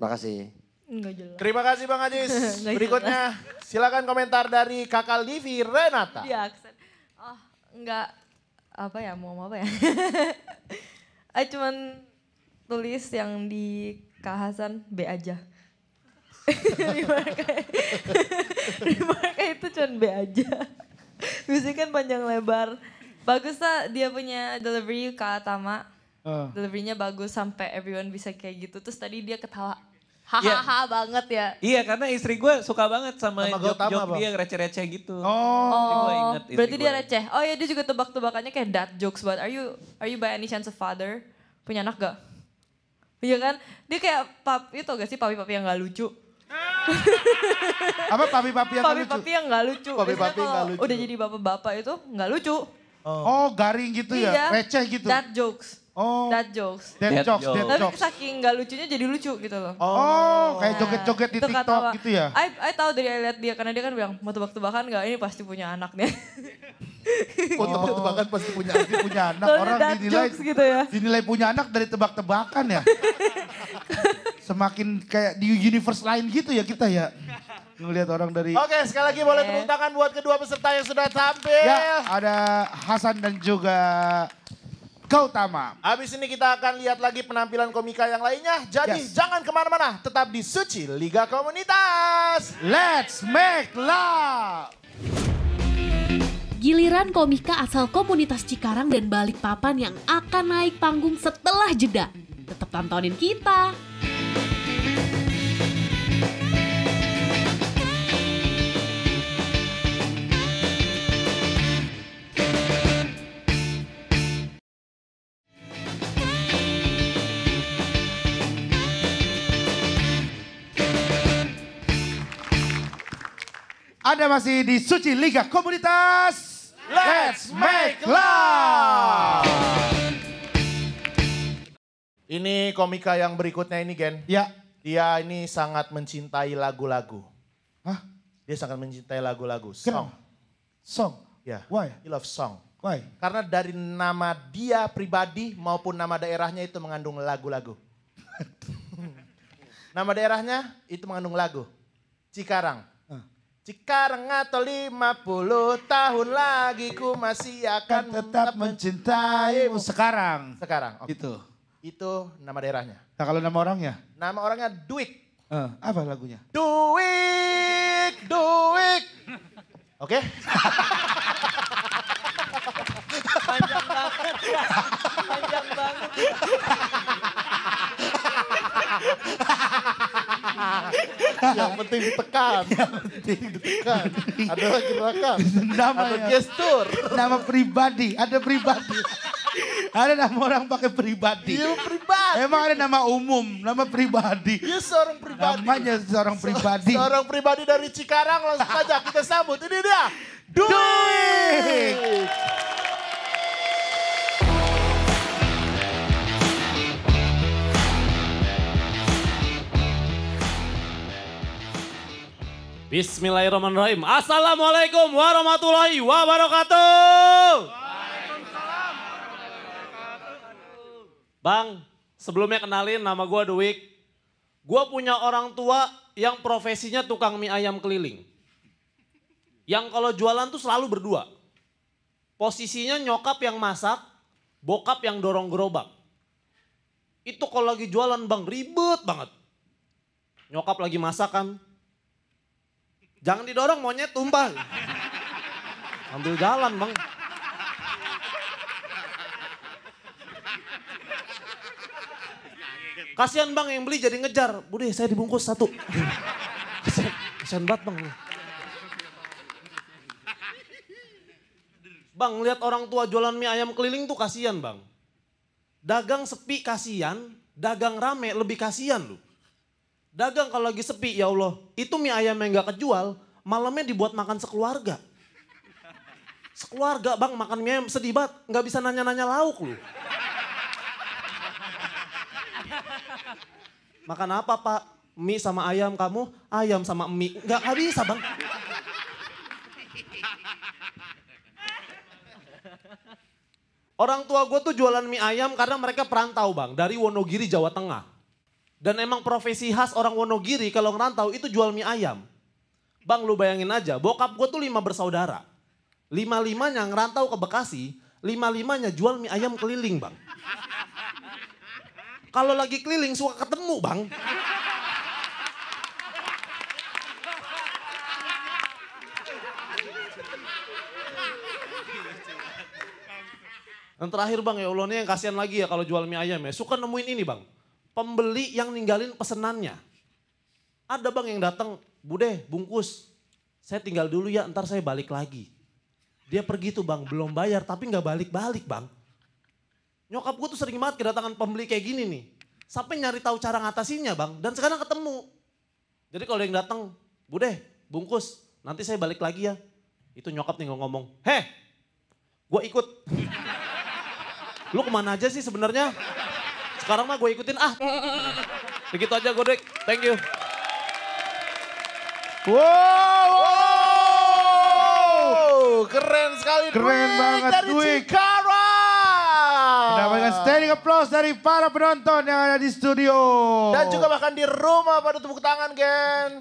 Makasih. Enggak jelas. Terima kasih Bang Ajis. (laughs) Berikutnya jelas. silakan komentar dari kakal Divi Renata. Iya, Oh, enggak apa ya mau apa ya? ah (laughs) cuman tulis yang di Kak B aja. Remarka (laughs) itu cuman B aja. (laughs) Musik kan panjang lebar. Bagus lah dia punya delivery ke Tama. Uh. Ah. Deliverynya bagus sampai everyone bisa kayak gitu. Terus tadi dia ketawa iya. hahaha yeah. banget ya. Iya karena istri gue suka banget sama, sama jok-jok dia receh-receh gitu. Oh. oh. Berarti gua. dia receh. Oh iya dia juga tebak-tebakannya kayak dad jokes banget. Are you are you by any chance a father? Punya anak gak? Iya kan? Dia kayak pap itu gak sih papi-papi yang gak lucu? (laughs) Apa papi-papi yang papi -papi lucu? papi yang gak lucu. Papi-papi yang lucu. Udah jadi bapak-bapak itu nggak lucu. Oh. oh, garing gitu ya? Iya. Receh gitu? That jokes. Oh. That jokes. That, jokes, that jokes. Tapi saking nggak lucunya jadi lucu gitu loh. Oh, oh. kayak joget-joget di TikTok gitu ya? I, I tahu dari I lihat dia karena dia kan bilang mau tebak-tebakan gak ini pasti punya anak nih. Oh, (laughs) oh. tebak-tebakan pasti punya anak, punya anak. Orang dinilai, gitu ya. dinilai punya anak dari tebak-tebakan ya? (laughs) semakin kayak di universe lain gitu ya kita ya. Ngelihat orang dari... Oke, sekali lagi boleh tepuk tangan buat kedua peserta yang sudah tampil. Ya, ada Hasan dan juga Gautama. Habis ini kita akan lihat lagi penampilan komika yang lainnya. Jadi yes. jangan kemana-mana, tetap di Suci Liga Komunitas. Let's make love! Giliran komika asal komunitas Cikarang dan Balikpapan yang akan naik panggung setelah jeda. Tetap tontonin kita. Anda masih di Suci Liga Komunitas. Let's make love. Ini komika yang berikutnya ini Gen. Ya. Dia ini sangat mencintai lagu-lagu. Hah? Dia sangat mencintai lagu-lagu. Song. Song. Ya. Yeah. Why? He love song. Why? Karena dari nama dia pribadi maupun nama daerahnya itu mengandung lagu-lagu. (laughs) nama daerahnya itu mengandung lagu. Cikarang. Cikarang atau puluh tahun lagi ku masih akan tetap, tetap mencintaimu sekarang. Sekarang. Okay. Itu. Itu nama daerahnya. Nah, kalau nama orangnya? Nama orangnya Duik. Uh, apa lagunya? Duik, Duik. Oke. Panjang banget. Panjang banget. (laughs) yang penting ditekan. Yang penting ditekan. (laughs) Ada gerakan. Nama ada ya. gestur. Nama pribadi. Ada pribadi. (laughs) Ada nama orang pakai pribadi. Iya pribadi. Emang ada nama umum, nama pribadi. Iya seorang pribadi. Namanya seorang pribadi. Se seorang pribadi dari Cikarang langsung aja kita sambut. Ini dia. Duit. Dwi. Bismillahirrahmanirrahim. Assalamualaikum warahmatullahi wabarakatuh. Bang, sebelumnya kenalin nama gue Duwik. Gue punya orang tua yang profesinya tukang mie ayam keliling. Yang kalau jualan tuh selalu berdua. Posisinya nyokap yang masak, bokap yang dorong gerobak. Itu kalau lagi jualan bang ribet banget. Nyokap lagi masak kan, Jangan didorong monyet tumpah. Ambil jalan bang. Kasihan bang yang beli jadi ngejar. Budi saya dibungkus satu. Kasihan, banget bang. Bang lihat orang tua jualan mie ayam keliling tuh kasihan bang. Dagang sepi kasihan, dagang rame lebih kasihan lu. Dagang kalau lagi sepi, ya Allah. Itu mie ayam yang gak kejual, malamnya dibuat makan sekeluarga. Sekeluarga bang makan mie ayam sedih banget. Gak bisa nanya-nanya lauk lu. Makan apa pak? Mie sama ayam kamu? Ayam sama mie. Gak, gak bisa bang. Orang tua gue tuh jualan mie ayam karena mereka perantau bang. Dari Wonogiri, Jawa Tengah. Dan emang profesi khas orang Wonogiri kalau ngerantau itu jual mie ayam. Bang lu bayangin aja, bokap gue tuh lima bersaudara. Lima-limanya ngerantau ke Bekasi, lima-limanya jual mie ayam keliling bang. Kalau lagi keliling suka ketemu bang. Yang terakhir bang ya Allah nih yang kasihan lagi ya kalau jual mie ayam ya. Suka nemuin ini bang pembeli yang ninggalin pesenannya. Ada bang yang datang, Bude, bungkus, saya tinggal dulu ya, ntar saya balik lagi. Dia pergi tuh bang, belum bayar tapi gak balik-balik bang. Nyokap gue tuh sering banget kedatangan pembeli kayak gini nih. Sampai nyari tahu cara ngatasinya bang, dan sekarang ketemu. Jadi kalau yang datang, Bude, bungkus, nanti saya balik lagi ya. Itu nyokap nih ngomong, heh, gue ikut. (laughs) Lu kemana aja sih sebenarnya? Sekarang mah gue ikutin ah. Begitu aja Godric. Thank you. Wow, wow. keren sekali. Keren Dwi banget dari Dwi. Cikara. Mendapatkan standing applause dari para penonton yang ada di studio. Dan juga bahkan di rumah pada tepuk tangan, gen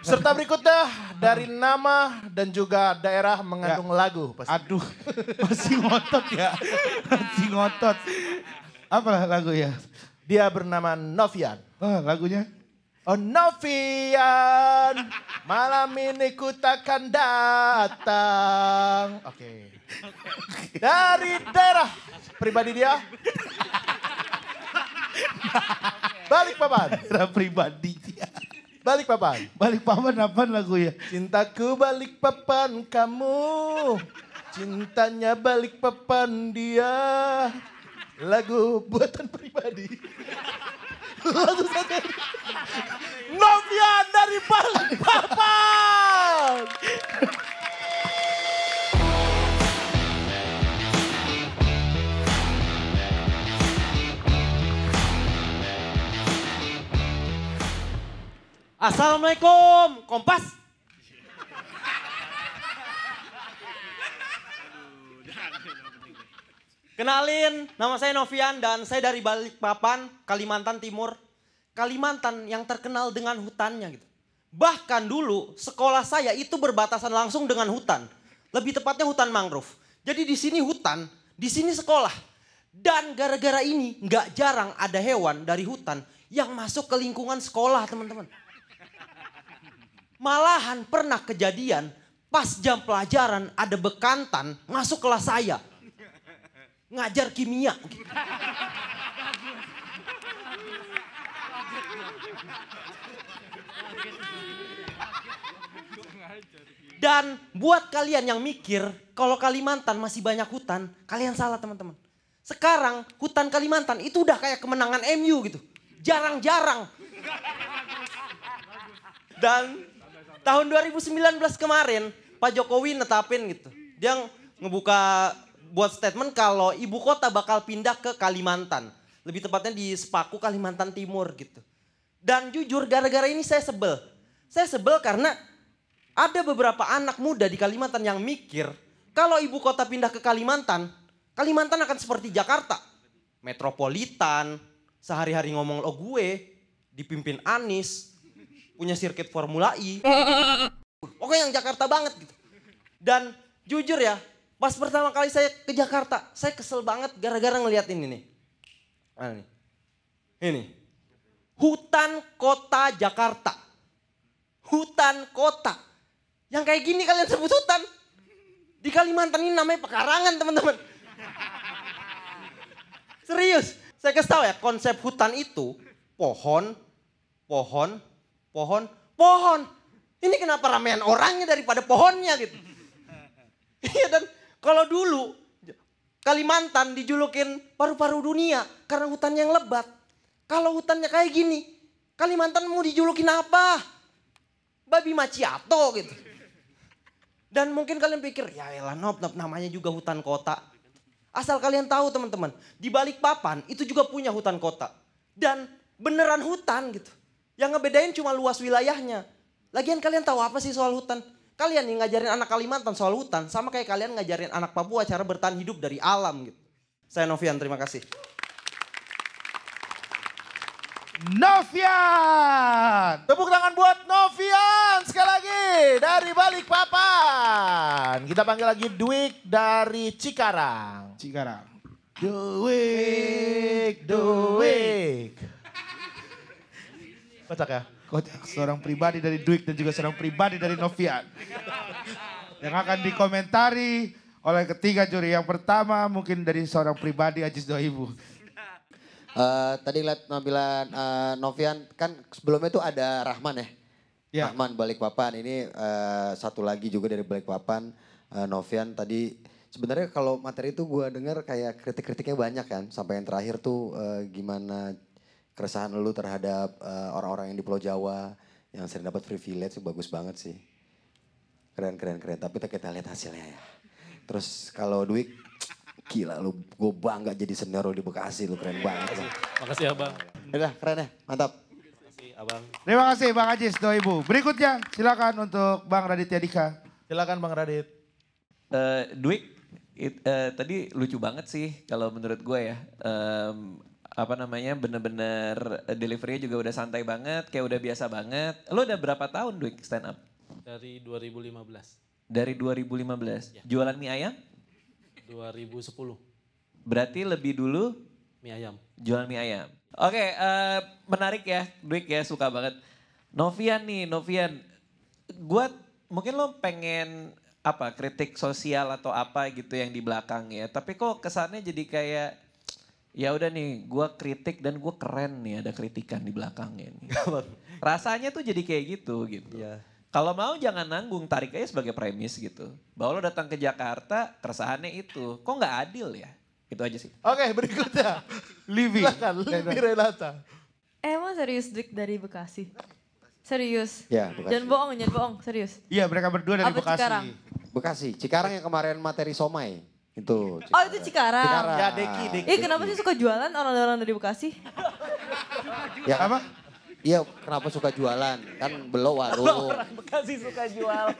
Serta berikutnya dari nama dan juga daerah mengandung ya. lagu. Pasti. Aduh, (laughs) masih ngotot ya. (laughs) Masih ngotot. Apa lagu ya? Dia bernama Novian. Oh, lagunya? Oh Novian, malam ini ku takkan datang. Oke. Okay. Dari daerah pribadi dia. Balik papan. Daerah pribadi dia. Balik papan. Balik papan apa lagu ya? Cintaku balik papan kamu. Cintanya balik papan dia lagu buatan pribadi. Lagu satu. Novia dari Balikpapan. Assalamualaikum, Kompas. Kenalin, nama saya Novian dan saya dari Balikpapan, Kalimantan Timur. Kalimantan yang terkenal dengan hutannya gitu. Bahkan dulu sekolah saya itu berbatasan langsung dengan hutan. Lebih tepatnya hutan mangrove. Jadi di sini hutan, di sini sekolah. Dan gara-gara ini nggak jarang ada hewan dari hutan yang masuk ke lingkungan sekolah teman-teman. Malahan pernah kejadian pas jam pelajaran ada bekantan masuk kelas saya ngajar kimia. Gitu. Dan buat kalian yang mikir kalau Kalimantan masih banyak hutan, kalian salah teman-teman. Sekarang hutan Kalimantan itu udah kayak kemenangan MU gitu. Jarang-jarang. Dan tahun 2019 kemarin Pak Jokowi netapin gitu. Dia ngebuka buat statement kalau ibu kota bakal pindah ke Kalimantan. Lebih tepatnya di Sepaku Kalimantan Timur gitu. Dan jujur gara-gara ini saya sebel. Saya sebel karena ada beberapa anak muda di Kalimantan yang mikir kalau ibu kota pindah ke Kalimantan, Kalimantan akan seperti Jakarta. Metropolitan, sehari-hari ngomong lo oh, gue, dipimpin Anis, punya sirkuit Formula E (laughs) Pokoknya yang Jakarta banget gitu. Dan jujur ya, Pas pertama kali saya ke Jakarta, saya kesel banget gara-gara ngeliat ini nih. ini. ini. Hutan kota Jakarta. Hutan kota. Yang kayak gini kalian sebut hutan. Di Kalimantan ini namanya pekarangan teman-teman. Serius. Saya kasih tahu ya konsep hutan itu pohon, pohon, pohon, pohon. Ini kenapa ramean orangnya daripada pohonnya gitu. Iya dan kalau dulu Kalimantan dijulukin paru-paru dunia karena hutannya yang lebat. Kalau hutannya kayak gini, Kalimantan mau dijulukin apa? Babi Maciato gitu. Dan mungkin kalian pikir, ya elah nop, nop namanya juga hutan kota. Asal kalian tahu teman-teman, di balik papan itu juga punya hutan kota. Dan beneran hutan gitu. Yang ngebedain cuma luas wilayahnya. Lagian kalian tahu apa sih soal hutan? Kalian yang ngajarin anak Kalimantan soal hutan sama kayak kalian ngajarin anak Papua cara bertahan hidup dari alam gitu. Saya Novian, terima kasih. Novian. Tepuk tangan buat Novian sekali lagi dari balik papan. Kita panggil lagi Duik dari Cikarang. Cikarang. Duik, Duik. Kocak ya? Oh, seorang pribadi dari Duik dan juga seorang pribadi dari Novian. Yang akan dikomentari oleh ketiga juri. Yang pertama mungkin dari seorang pribadi Ajis Doibu. Uh, eh, tadi lihat penampilan uh, Novian kan sebelumnya itu ada Rahman ya. Yeah. Rahman Balikpapan ini uh, satu lagi juga dari Balikpapan uh, Novian tadi sebenarnya kalau materi itu gue dengar kayak kritik-kritiknya banyak kan sampai yang terakhir tuh uh, gimana keresahan lu terhadap eh, orang-orang uh, yang di Pulau Jawa yang sering dapat privilege itu bagus banget sih. Keren keren keren. Tapi kita, kita lihat hasilnya ya. Terus kalau duit gila lu gue bangga jadi senior di Bekasi lu keren banget. Makasih, makasih abang. Udah keren ya mantap. Terima kasih abang. Terima kasih Bang Ajis ibu. Berikutnya silakan untuk Bang Radit Yadika. Silakan Bang Radit. Uh, eh, Dwik, it, uh, tadi lucu banget sih kalau menurut gue ya. Um, apa namanya bener-bener delivery juga udah santai banget, kayak udah biasa banget. Lo udah berapa tahun doing stand up? Dari 2015. Dari 2015. Ya. Jualan mie ayam? 2010. Berarti lebih dulu mie ayam. Jualan mie ayam. Oke, okay, uh, eh, menarik ya, Dwik ya suka banget. Novian nih, Novian. Gua mungkin lo pengen apa kritik sosial atau apa gitu yang di belakang ya. Tapi kok kesannya jadi kayak ya udah nih gue kritik dan gue keren nih ada kritikan di belakangnya ini. (laughs) Rasanya tuh jadi kayak gitu gitu. Yeah. Kalau mau jangan nanggung tarik aja sebagai premis gitu. Bahwa lo datang ke Jakarta keresahannya itu. Kok nggak adil ya? Itu aja sih. Oke okay, berikutnya. (laughs) Livi. Livi Renata. Emang serius Dik dari Bekasi? Serius? Ya, Bekasi. Jangan bohong, jangan bohong, serius. Iya mereka berdua dari Apa Bekasi. Cikarang? Bekasi, Cikarang yang kemarin materi somai. Itu. Cikara. Oh itu cikara Cikara. Ya Deki, Deki. eh, kenapa sih suka jualan orang-orang dari Bekasi? ya apa? Iya kenapa suka jualan? Kan belo warung. Orang Bekasi suka jualan.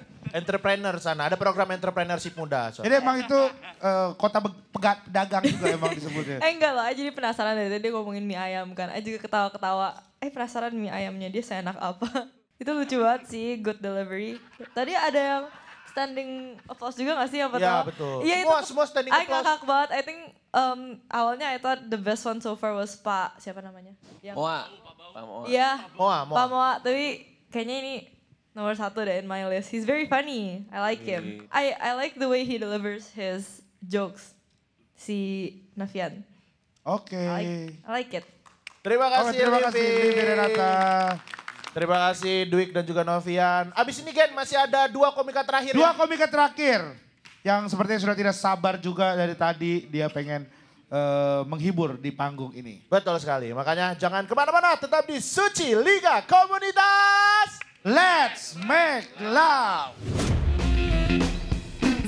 (laughs) entrepreneur sana. Ada program entrepreneurship muda. So. Jadi emang itu uh, kota pegat pedagang juga emang disebutnya. eh enggak loh, jadi penasaran dari tadi dia ngomongin mie ayam kan. Aja eh, ketawa-ketawa. Eh penasaran mie ayamnya dia seenak apa. (laughs) itu lucu banget sih, good delivery. Tadi ada yang standing applause juga gak sih yang pertama? Iya betul. Iya itu. Semua, semua standing applause. Aku ngakak banget. I think um, awalnya I thought the best one so far was Pak siapa namanya? Yang, Moa. Pak Moa. Iya. Moa, Moa. Pak Moa. Tapi kayaknya ini nomor satu deh in my list. He's very funny. I like him. Iya. I I like the way he delivers his jokes. Si Nafian. Oke. Okay. I, like, I like it. Terima kasih, oh, terima kasih Bibi Renata. Terima kasih Duik dan juga Novian. Abis ini Gen masih ada dua komika terakhir. Dua ya? komika terakhir yang sepertinya sudah tidak sabar juga dari tadi dia pengen uh, menghibur di panggung ini. Betul sekali. Makanya jangan kemana-mana, tetap di Suci Liga Komunitas. Let's make love.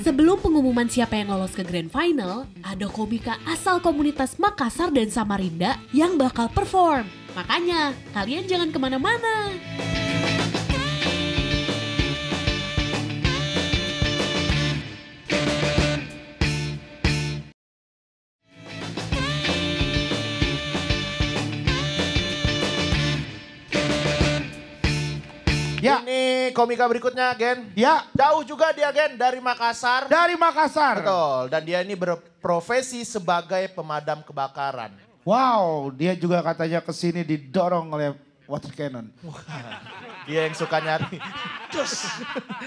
Sebelum pengumuman siapa yang lolos ke grand final, ada komika asal komunitas Makassar dan Samarinda yang bakal perform. Makanya, kalian jangan kemana-mana. Ya. Ini komika berikutnya, Gen. Ya. Jauh juga dia, Gen, dari Makassar. Dari Makassar. Betul. Dan dia ini berprofesi sebagai pemadam kebakaran. Wow, dia juga katanya kesini didorong oleh water cannon. dia yang suka nyari. Cus.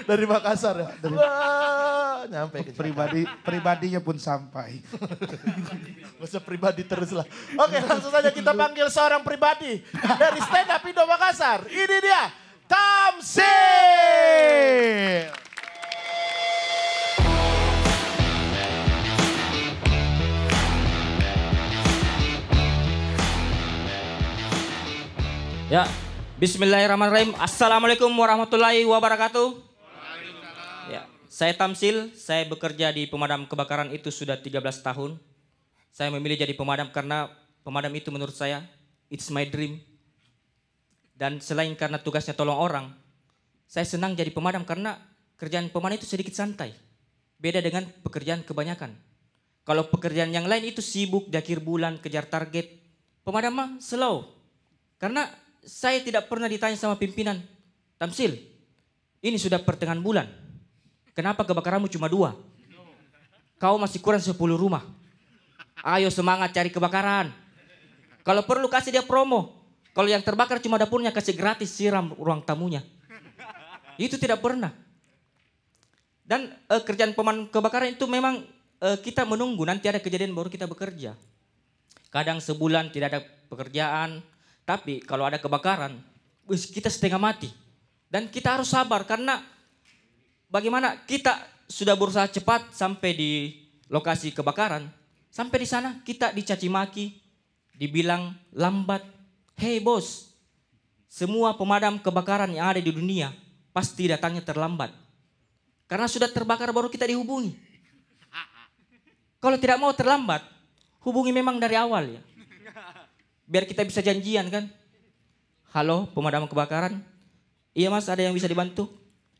dari Makassar ya. Dari, Wah, nyampe ke pribadi pribadinya pun sampai. Masa pribadi terus lah. Oke, langsung saja kita panggil seorang pribadi dari stand up Indo Makassar. Ini dia, Tamsil. Ya, Bismillahirrahmanirrahim. Assalamualaikum warahmatullahi wabarakatuh. Ya, saya Tamsil, saya bekerja di pemadam kebakaran itu sudah 13 tahun. Saya memilih jadi pemadam karena pemadam itu menurut saya it's my dream. Dan selain karena tugasnya tolong orang, saya senang jadi pemadam karena kerjaan pemadam itu sedikit santai. Beda dengan pekerjaan kebanyakan. Kalau pekerjaan yang lain itu sibuk, akhir bulan, kejar target. Pemadam mah slow. Karena saya tidak pernah ditanya sama pimpinan, Tamsil, ini sudah pertengahan bulan. Kenapa kebakaranmu cuma dua? Kau masih kurang sepuluh rumah. Ayo semangat cari kebakaran. Kalau perlu kasih dia promo. Kalau yang terbakar cuma dapurnya kasih gratis siram ruang tamunya. Itu tidak pernah. Dan e, kerjaan peman kebakaran itu memang e, kita menunggu nanti ada kejadian baru kita bekerja. Kadang sebulan tidak ada pekerjaan, tapi kalau ada kebakaran, kita setengah mati. Dan kita harus sabar karena bagaimana kita sudah berusaha cepat sampai di lokasi kebakaran. Sampai di sana kita dicaci maki, dibilang lambat. Hei bos, semua pemadam kebakaran yang ada di dunia pasti datangnya terlambat. Karena sudah terbakar baru kita dihubungi. Kalau tidak mau terlambat, hubungi memang dari awal ya biar kita bisa janjian kan. Halo, pemadam kebakaran. Iya mas, ada yang bisa dibantu?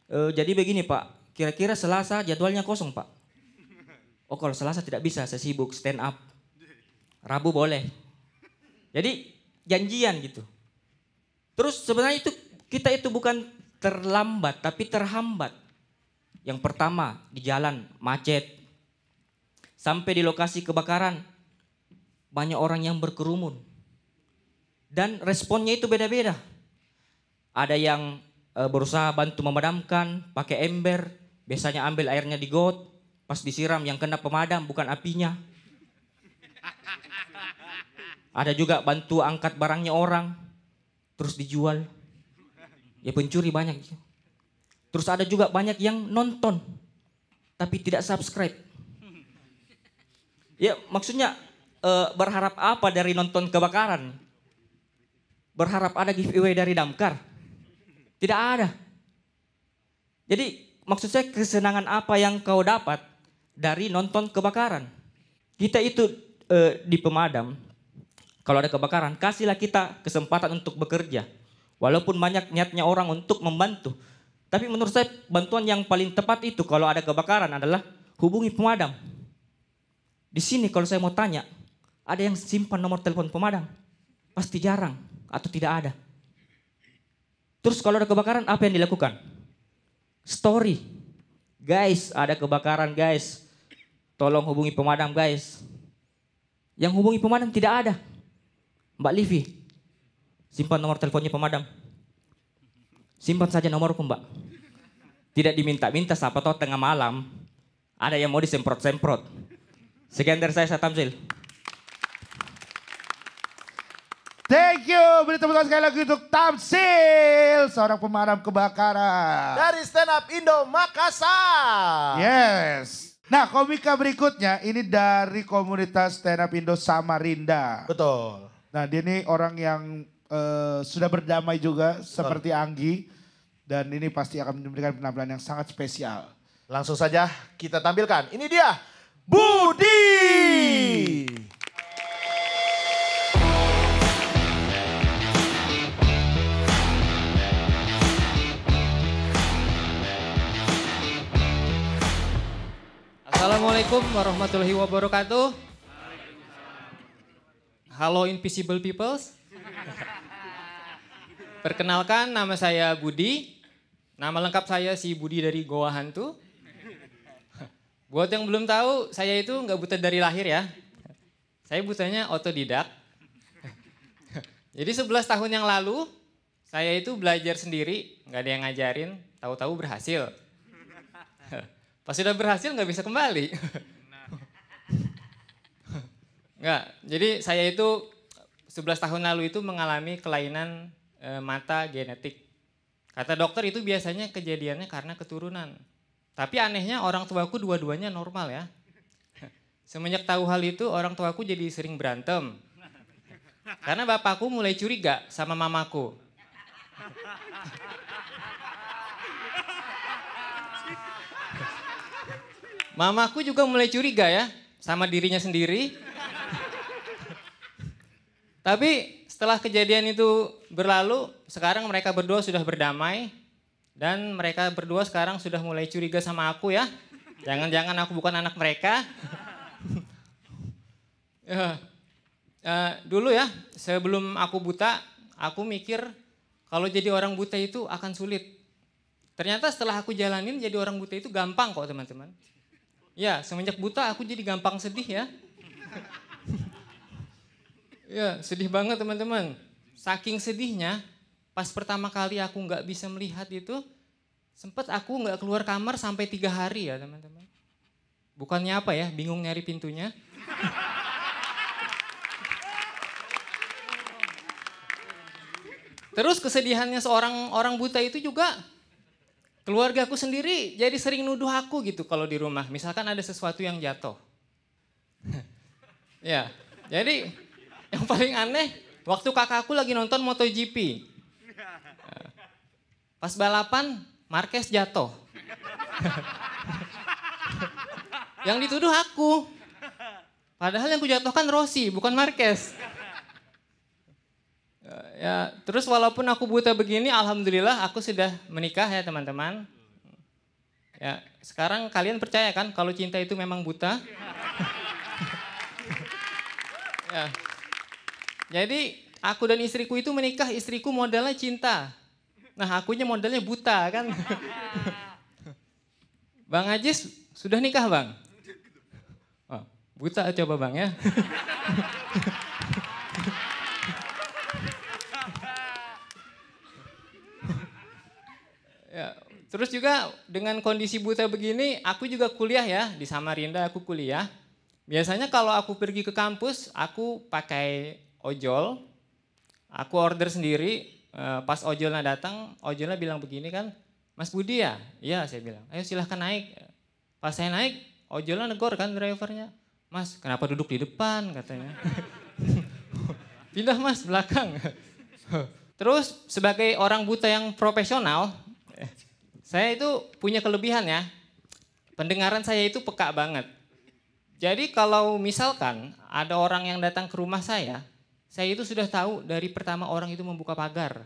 E, jadi begini pak, kira-kira Selasa jadwalnya kosong pak. Oh kalau Selasa tidak bisa, saya sibuk stand up. Rabu boleh. Jadi janjian gitu. Terus sebenarnya itu kita itu bukan terlambat tapi terhambat. Yang pertama di jalan macet. Sampai di lokasi kebakaran banyak orang yang berkerumun. Dan responnya itu beda-beda. Ada yang e, berusaha bantu memadamkan, pakai ember, biasanya ambil airnya di got, pas disiram yang kena pemadam bukan apinya. Ada juga bantu angkat barangnya orang, terus dijual. Ya pencuri banyak. Terus ada juga banyak yang nonton, tapi tidak subscribe. Ya maksudnya e, berharap apa dari nonton kebakaran? berharap ada giveaway dari damkar. Tidak ada. Jadi maksud saya kesenangan apa yang kau dapat dari nonton kebakaran. Kita itu eh, di pemadam, kalau ada kebakaran, kasihlah kita kesempatan untuk bekerja. Walaupun banyak niatnya orang untuk membantu. Tapi menurut saya bantuan yang paling tepat itu kalau ada kebakaran adalah hubungi pemadam. Di sini kalau saya mau tanya, ada yang simpan nomor telepon pemadam? Pasti jarang atau tidak ada. Terus kalau ada kebakaran apa yang dilakukan? Story. Guys, ada kebakaran guys. Tolong hubungi pemadam guys. Yang hubungi pemadam tidak ada. Mbak Livi, simpan nomor teleponnya pemadam. Simpan saja nomorku mbak. Tidak diminta-minta siapa tahu tengah malam ada yang mau disemprot-semprot. Sekian dari saya, saya Tamsil. Thank you. Beri tepuk tangan sekali lagi untuk Tamsil, seorang pemadam kebakaran. Dari stand up Indo Makassar. Yes. Nah, komika berikutnya ini dari komunitas stand up Indo Samarinda. Betul. Nah, dia ini orang yang uh, sudah berdamai juga Betul. seperti Anggi dan ini pasti akan memberikan penampilan yang sangat spesial. Langsung saja kita tampilkan. Ini dia Budi. Assalamualaikum warahmatullahi wabarakatuh. Halo Invisible Peoples. Perkenalkan nama saya Budi. Nama lengkap saya si Budi dari Goa Hantu. Buat yang belum tahu, saya itu nggak buta dari lahir ya. Saya butanya otodidak. Jadi 11 tahun yang lalu, saya itu belajar sendiri, nggak ada yang ngajarin, tahu-tahu berhasil. Pas sudah berhasil nggak bisa kembali. Nah. Nggak, jadi saya itu 11 tahun lalu itu mengalami kelainan e, mata genetik. Kata dokter itu biasanya kejadiannya karena keturunan. Tapi anehnya orang tuaku dua-duanya normal ya. Semenjak tahu hal itu orang tuaku jadi sering berantem. Karena bapakku mulai curiga sama mamaku. Mamaku juga mulai curiga ya sama dirinya sendiri. Tapi setelah kejadian itu berlalu, sekarang mereka berdua sudah berdamai dan mereka berdua sekarang sudah mulai curiga sama aku ya. Jangan-jangan aku bukan anak mereka. uh, (laughs) uh, dulu ya, sebelum aku buta, aku mikir kalau jadi orang buta itu akan sulit. Ternyata setelah aku jalanin jadi orang buta itu gampang kok teman-teman. Ya, semenjak buta aku jadi gampang sedih ya. ya, sedih banget teman-teman. Saking sedihnya, pas pertama kali aku nggak bisa melihat itu, sempat aku nggak keluar kamar sampai tiga hari ya teman-teman. Bukannya apa ya, bingung nyari pintunya. Terus kesedihannya seorang orang buta itu juga Keluarga aku sendiri jadi sering nuduh aku gitu kalau di rumah. Misalkan ada sesuatu yang jatuh. (laughs) ya, jadi yang paling aneh waktu kakakku lagi nonton MotoGP. Ya. Pas balapan, Marquez jatuh. (laughs) yang dituduh aku. Padahal yang kujatuhkan Rossi, bukan Marquez. Ya, terus walaupun aku buta begini, alhamdulillah aku sudah menikah ya teman-teman. Ya, sekarang kalian percaya kan kalau cinta itu memang buta? (laughs) ya. Jadi aku dan istriku itu menikah, istriku modalnya cinta. Nah, akunya modalnya buta kan. (laughs) bang Ajis sudah nikah, Bang? Oh, buta coba Bang ya. (laughs) Terus juga dengan kondisi buta begini, aku juga kuliah ya di Samarinda aku kuliah. Biasanya kalau aku pergi ke kampus, aku pakai ojol. Aku order sendiri, eh, pas ojolnya datang, ojolnya bilang begini kan, Mas Budi ya? Iya saya bilang, ayo silahkan naik. Pas saya naik, ojolnya negor kan drivernya. Mas kenapa duduk di depan katanya. (laughs) Pindah mas belakang. (laughs) Terus sebagai orang buta yang profesional, saya itu punya kelebihan ya. Pendengaran saya itu peka banget. Jadi kalau misalkan ada orang yang datang ke rumah saya, saya itu sudah tahu dari pertama orang itu membuka pagar.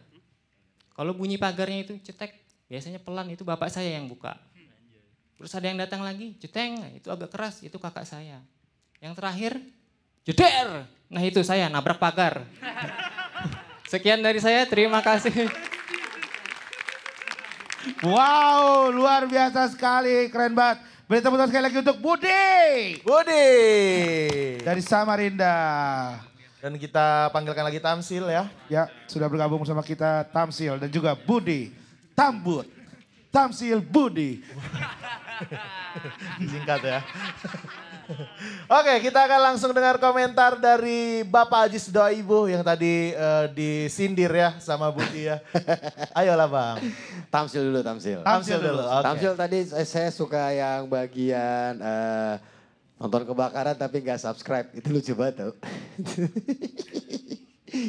Kalau bunyi pagarnya itu cetek, biasanya pelan itu bapak saya yang buka. Terus ada yang datang lagi, jeteng, itu agak keras, itu kakak saya. Yang terakhir, jeder. Nah itu saya nabrak pagar. (laughs) Sekian dari saya, terima kasih. Wow, luar biasa sekali, keren banget. Beri tepuk tangan sekali lagi untuk Budi. Budi. Dari Samarinda. Dan kita panggilkan lagi Tamsil ya. Ya, sudah bergabung bersama kita Tamsil dan juga Budi. Tambut. Tamsil Budi. (laughs) Singkat ya. (laughs) Oke, kita akan langsung dengar komentar dari Bapak Haji Sudah Ibu yang tadi uh, disindir ya sama Budi ya. (laughs) Ayolah Bang. Tamsil dulu, Tamsil. Tamsil dulu, okay. Tamsil tadi saya suka yang bagian uh, nonton kebakaran tapi gak subscribe. Itu lucu banget tuh.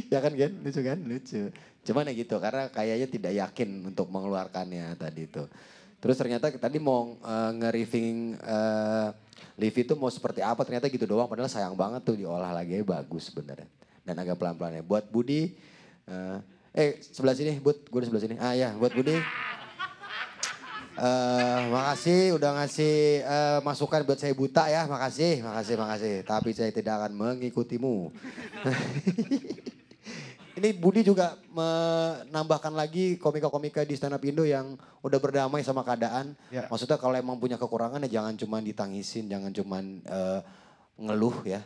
(laughs) ya kan Gen, lucu kan? Lucu. Cuman ya gitu, karena kayaknya tidak yakin untuk mengeluarkannya tadi itu. Terus ternyata tadi mau uh, nge-riffing uh, Livi itu mau seperti apa ternyata gitu doang padahal sayang banget tuh diolah lagi eh, bagus sebenarnya. Dan agak pelan-pelan ya. Buat Budi uh, eh sebelah sini buat gue di sebelah sini. Ah ya, buat Budi. Uh, makasih udah ngasih uh, masukan buat saya buta ya. Makasih, makasih, makasih. Tapi saya tidak akan mengikutimu. (laughs) ini Budi juga menambahkan lagi komika-komika di stand up Indo yang udah berdamai sama keadaan. Ya. Maksudnya kalau emang punya kekurangan ya jangan cuma ditangisin, jangan cuma uh, eh, ngeluh ya.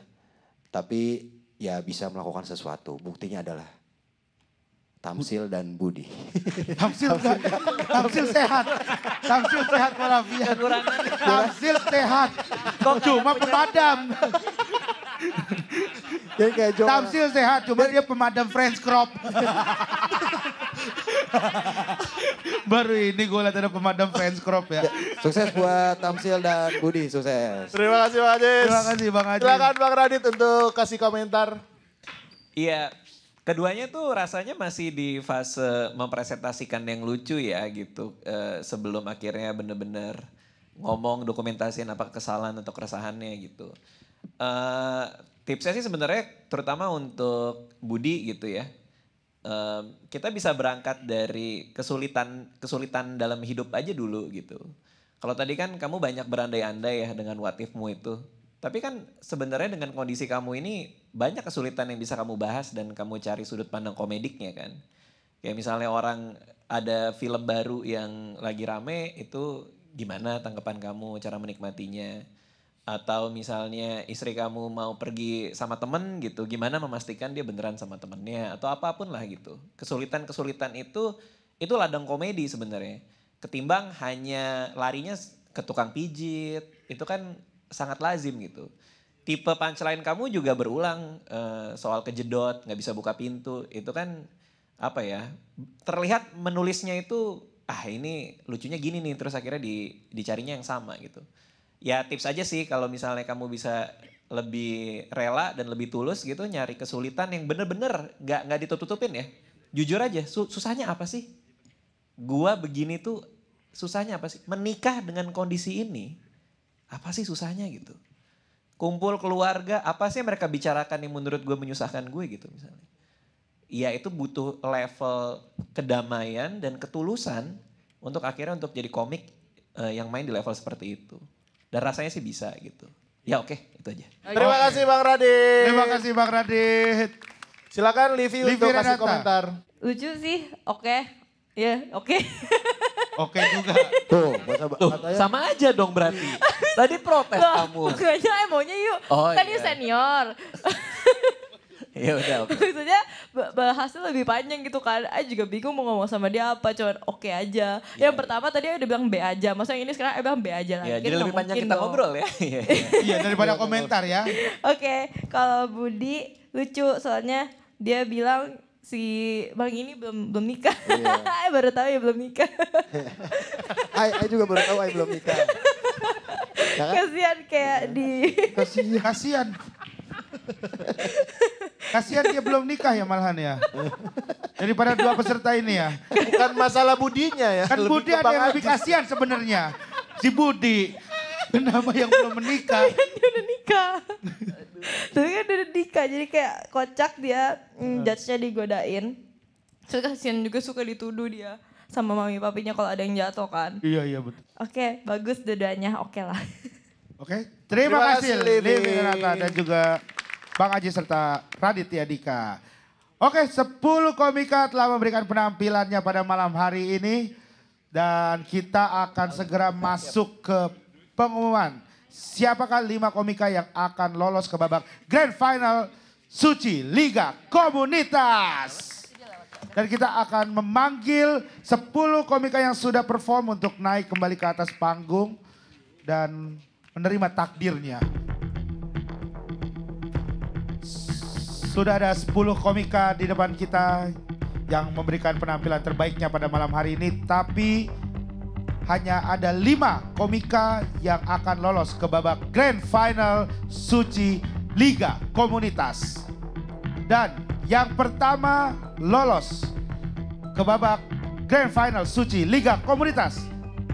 Tapi ya bisa melakukan sesuatu. Buktinya adalah Tamsil dan Budi. (laughs) Tamsil, tamsil, tamsil sehat. Tamsil sehat walafiat. Tamsil sehat. Kok cuma pemadam. Jadi kayak Joel. Tamsil sehat, cuma dia pemadam French crop. Baru ini gue lihat ada pemadam French crop ya. Sukses buat Tamsil dan Budi, sukses. Terima kasih Bang Ajis. Terima kasih Bang Ajis. Silakan Bang Radit untuk kasih komentar. Iya, keduanya tuh rasanya masih di fase mempresentasikan yang lucu ya gitu. Eh, sebelum akhirnya bener-bener ngomong dokumentasiin apa kesalahan atau keresahannya gitu. Eh tipsnya sih sebenarnya terutama untuk Budi gitu ya. Um, kita bisa berangkat dari kesulitan kesulitan dalam hidup aja dulu gitu. Kalau tadi kan kamu banyak berandai-andai ya dengan watifmu itu. Tapi kan sebenarnya dengan kondisi kamu ini banyak kesulitan yang bisa kamu bahas dan kamu cari sudut pandang komediknya kan. Kayak misalnya orang ada film baru yang lagi rame itu gimana tanggapan kamu cara menikmatinya atau misalnya istri kamu mau pergi sama temen gitu, gimana memastikan dia beneran sama temennya atau apapun lah gitu. Kesulitan-kesulitan itu itu ladang komedi sebenarnya. Ketimbang hanya larinya ke tukang pijit, itu kan sangat lazim gitu. Tipe punchline kamu juga berulang eh, soal kejedot, nggak bisa buka pintu, itu kan apa ya? Terlihat menulisnya itu ah ini lucunya gini nih, terus akhirnya di, dicarinya yang sama gitu ya tips aja sih kalau misalnya kamu bisa lebih rela dan lebih tulus gitu nyari kesulitan yang bener-bener nggak nggak ditutup-tutupin ya. Jujur aja, su susahnya apa sih? Gua begini tuh susahnya apa sih? Menikah dengan kondisi ini apa sih susahnya gitu? Kumpul keluarga, apa sih mereka bicarakan yang menurut gue menyusahkan gue gitu misalnya. Ya itu butuh level kedamaian dan ketulusan untuk akhirnya untuk jadi komik uh, yang main di level seperti itu. Dan rasanya sih bisa gitu. Ya oke, okay, itu aja. Okay. Terima kasih Bang Radit. Terima kasih Bang Radit. Silakan Livi, untuk Renata. kasih komentar. Lucu sih, oke. Okay. Ya, yeah, oke. Okay. (laughs) oke okay juga. Tuh, bahasa Tuh sama aja dong berarti. Tadi protes Loh, kamu. Makanya emonya yuk. Oh, kan iya. senior ya udah. Okay. (laughs) Maksudnya bahasnya lebih panjang gitu kan. Aku juga bingung mau ngomong sama dia apa, cuman oke okay aja. Yeah. Yang pertama tadi udah bilang B aja. maksudnya yang ini sekarang aku bilang B aja lagi. Yeah, iya, jadi lebih panjang kita dong. ngobrol ya. (laughs) Iya, iya. iya daripada komentar ya. oke, okay. kalau Budi lucu soalnya dia bilang si bang ini belum belum nikah. Iya. (laughs) baru tahu ya belum nikah. Ai juga baru tahu Ai belum nikah. Ya kan? Kasihan kayak di Kasihan. Kasihan. Kasihan dia belum nikah ya malahan ya. Daripada dua peserta ini ya. Bukan masalah budinya ya. Kan lebih Budi ada yang lebih kasihan sebenarnya. Si Budi. Kenapa yang belum menikah? Tapi kan dia udah nikah. Tapi kan dia udah nikah jadi kayak kocak dia mm, judge-nya digodain. Terus kasihan juga suka dituduh dia sama mami papinya kalau ada yang jatuh kan. Iya iya betul. Oke, okay, bagus dedanya. Oke okay lah. Oke, okay. terima, terima kasih Livi Renata dan juga Bang Aji serta Raditya Dika. Oke, 10 komika telah memberikan penampilannya pada malam hari ini. Dan kita akan segera masuk ke pengumuman. Siapakah lima komika yang akan lolos ke babak Grand Final Suci Liga Komunitas. Dan kita akan memanggil 10 komika yang sudah perform untuk naik kembali ke atas panggung dan menerima takdirnya. Sudah ada 10 komika di depan kita yang memberikan penampilan terbaiknya pada malam hari ini. Tapi hanya ada 5 komika yang akan lolos ke babak Grand Final Suci Liga Komunitas. Dan yang pertama lolos ke babak Grand Final Suci Liga Komunitas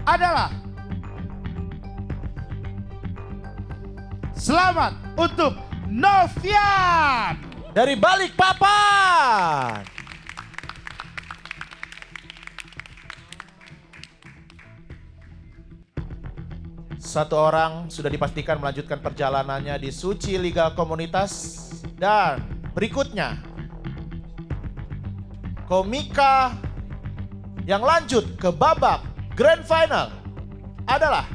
adalah Selamat untuk Novian dari balik papan. Satu orang sudah dipastikan melanjutkan perjalanannya di Suci Liga Komunitas. Dan berikutnya, Komika yang lanjut ke babak Grand Final adalah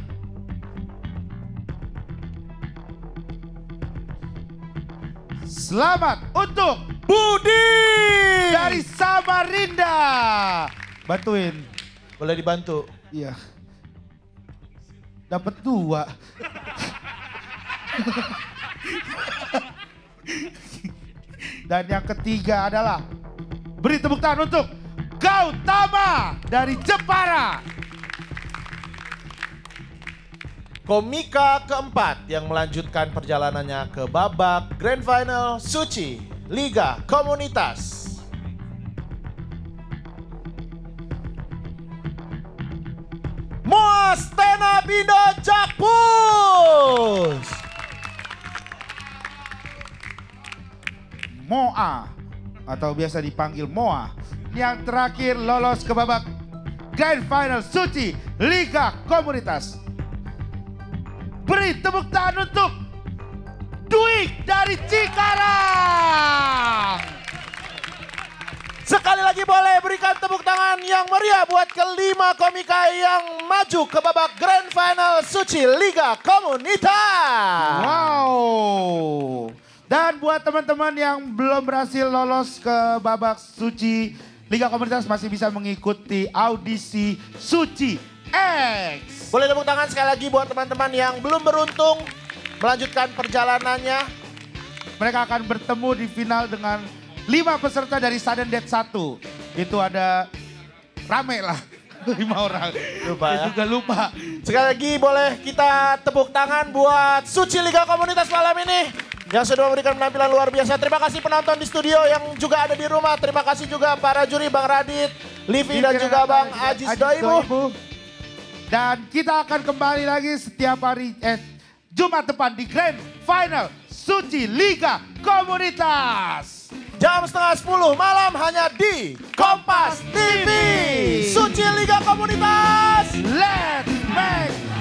Selamat untuk Budi dari Samarinda. Bantuin. Boleh dibantu? Iya. Dapat dua. Dan yang ketiga adalah beri tepuk tangan untuk Gautama dari Jepara. Komika keempat yang melanjutkan perjalanannya ke babak Grand Final Suci Liga Komunitas. Muas Tenabindo Jakpus. Moa atau biasa dipanggil Moa yang terakhir lolos ke babak Grand Final Suci Liga Komunitas Beri tepuk tangan untuk Dwi dari Cikarang. Sekali lagi boleh berikan tepuk tangan yang meriah buat kelima komika yang maju ke babak Grand Final Suci Liga Komunitas. Wow. Dan buat teman-teman yang belum berhasil lolos ke babak suci Liga Komunitas masih bisa mengikuti audisi Suci X. Boleh tepuk tangan sekali lagi buat teman-teman yang belum beruntung melanjutkan perjalanannya. Mereka akan bertemu di final dengan lima peserta dari Sudden Death 1. Itu ada rame lah (laughs) lima orang. Lupa ya. juga lupa. Sekali lagi boleh kita tepuk tangan buat Suci Liga Komunitas malam ini yang sudah memberikan penampilan luar biasa. Terima kasih penonton di studio yang juga ada di rumah. Terima kasih juga para juri Bang Radit, Livi dan juga Bang Aziz Doibu. Dan kita akan kembali lagi setiap hari eh, Jumat depan di Grand Final Suci Liga Komunitas. Jam setengah sepuluh malam hanya di Kompas TV. Suci Liga Komunitas. Let's make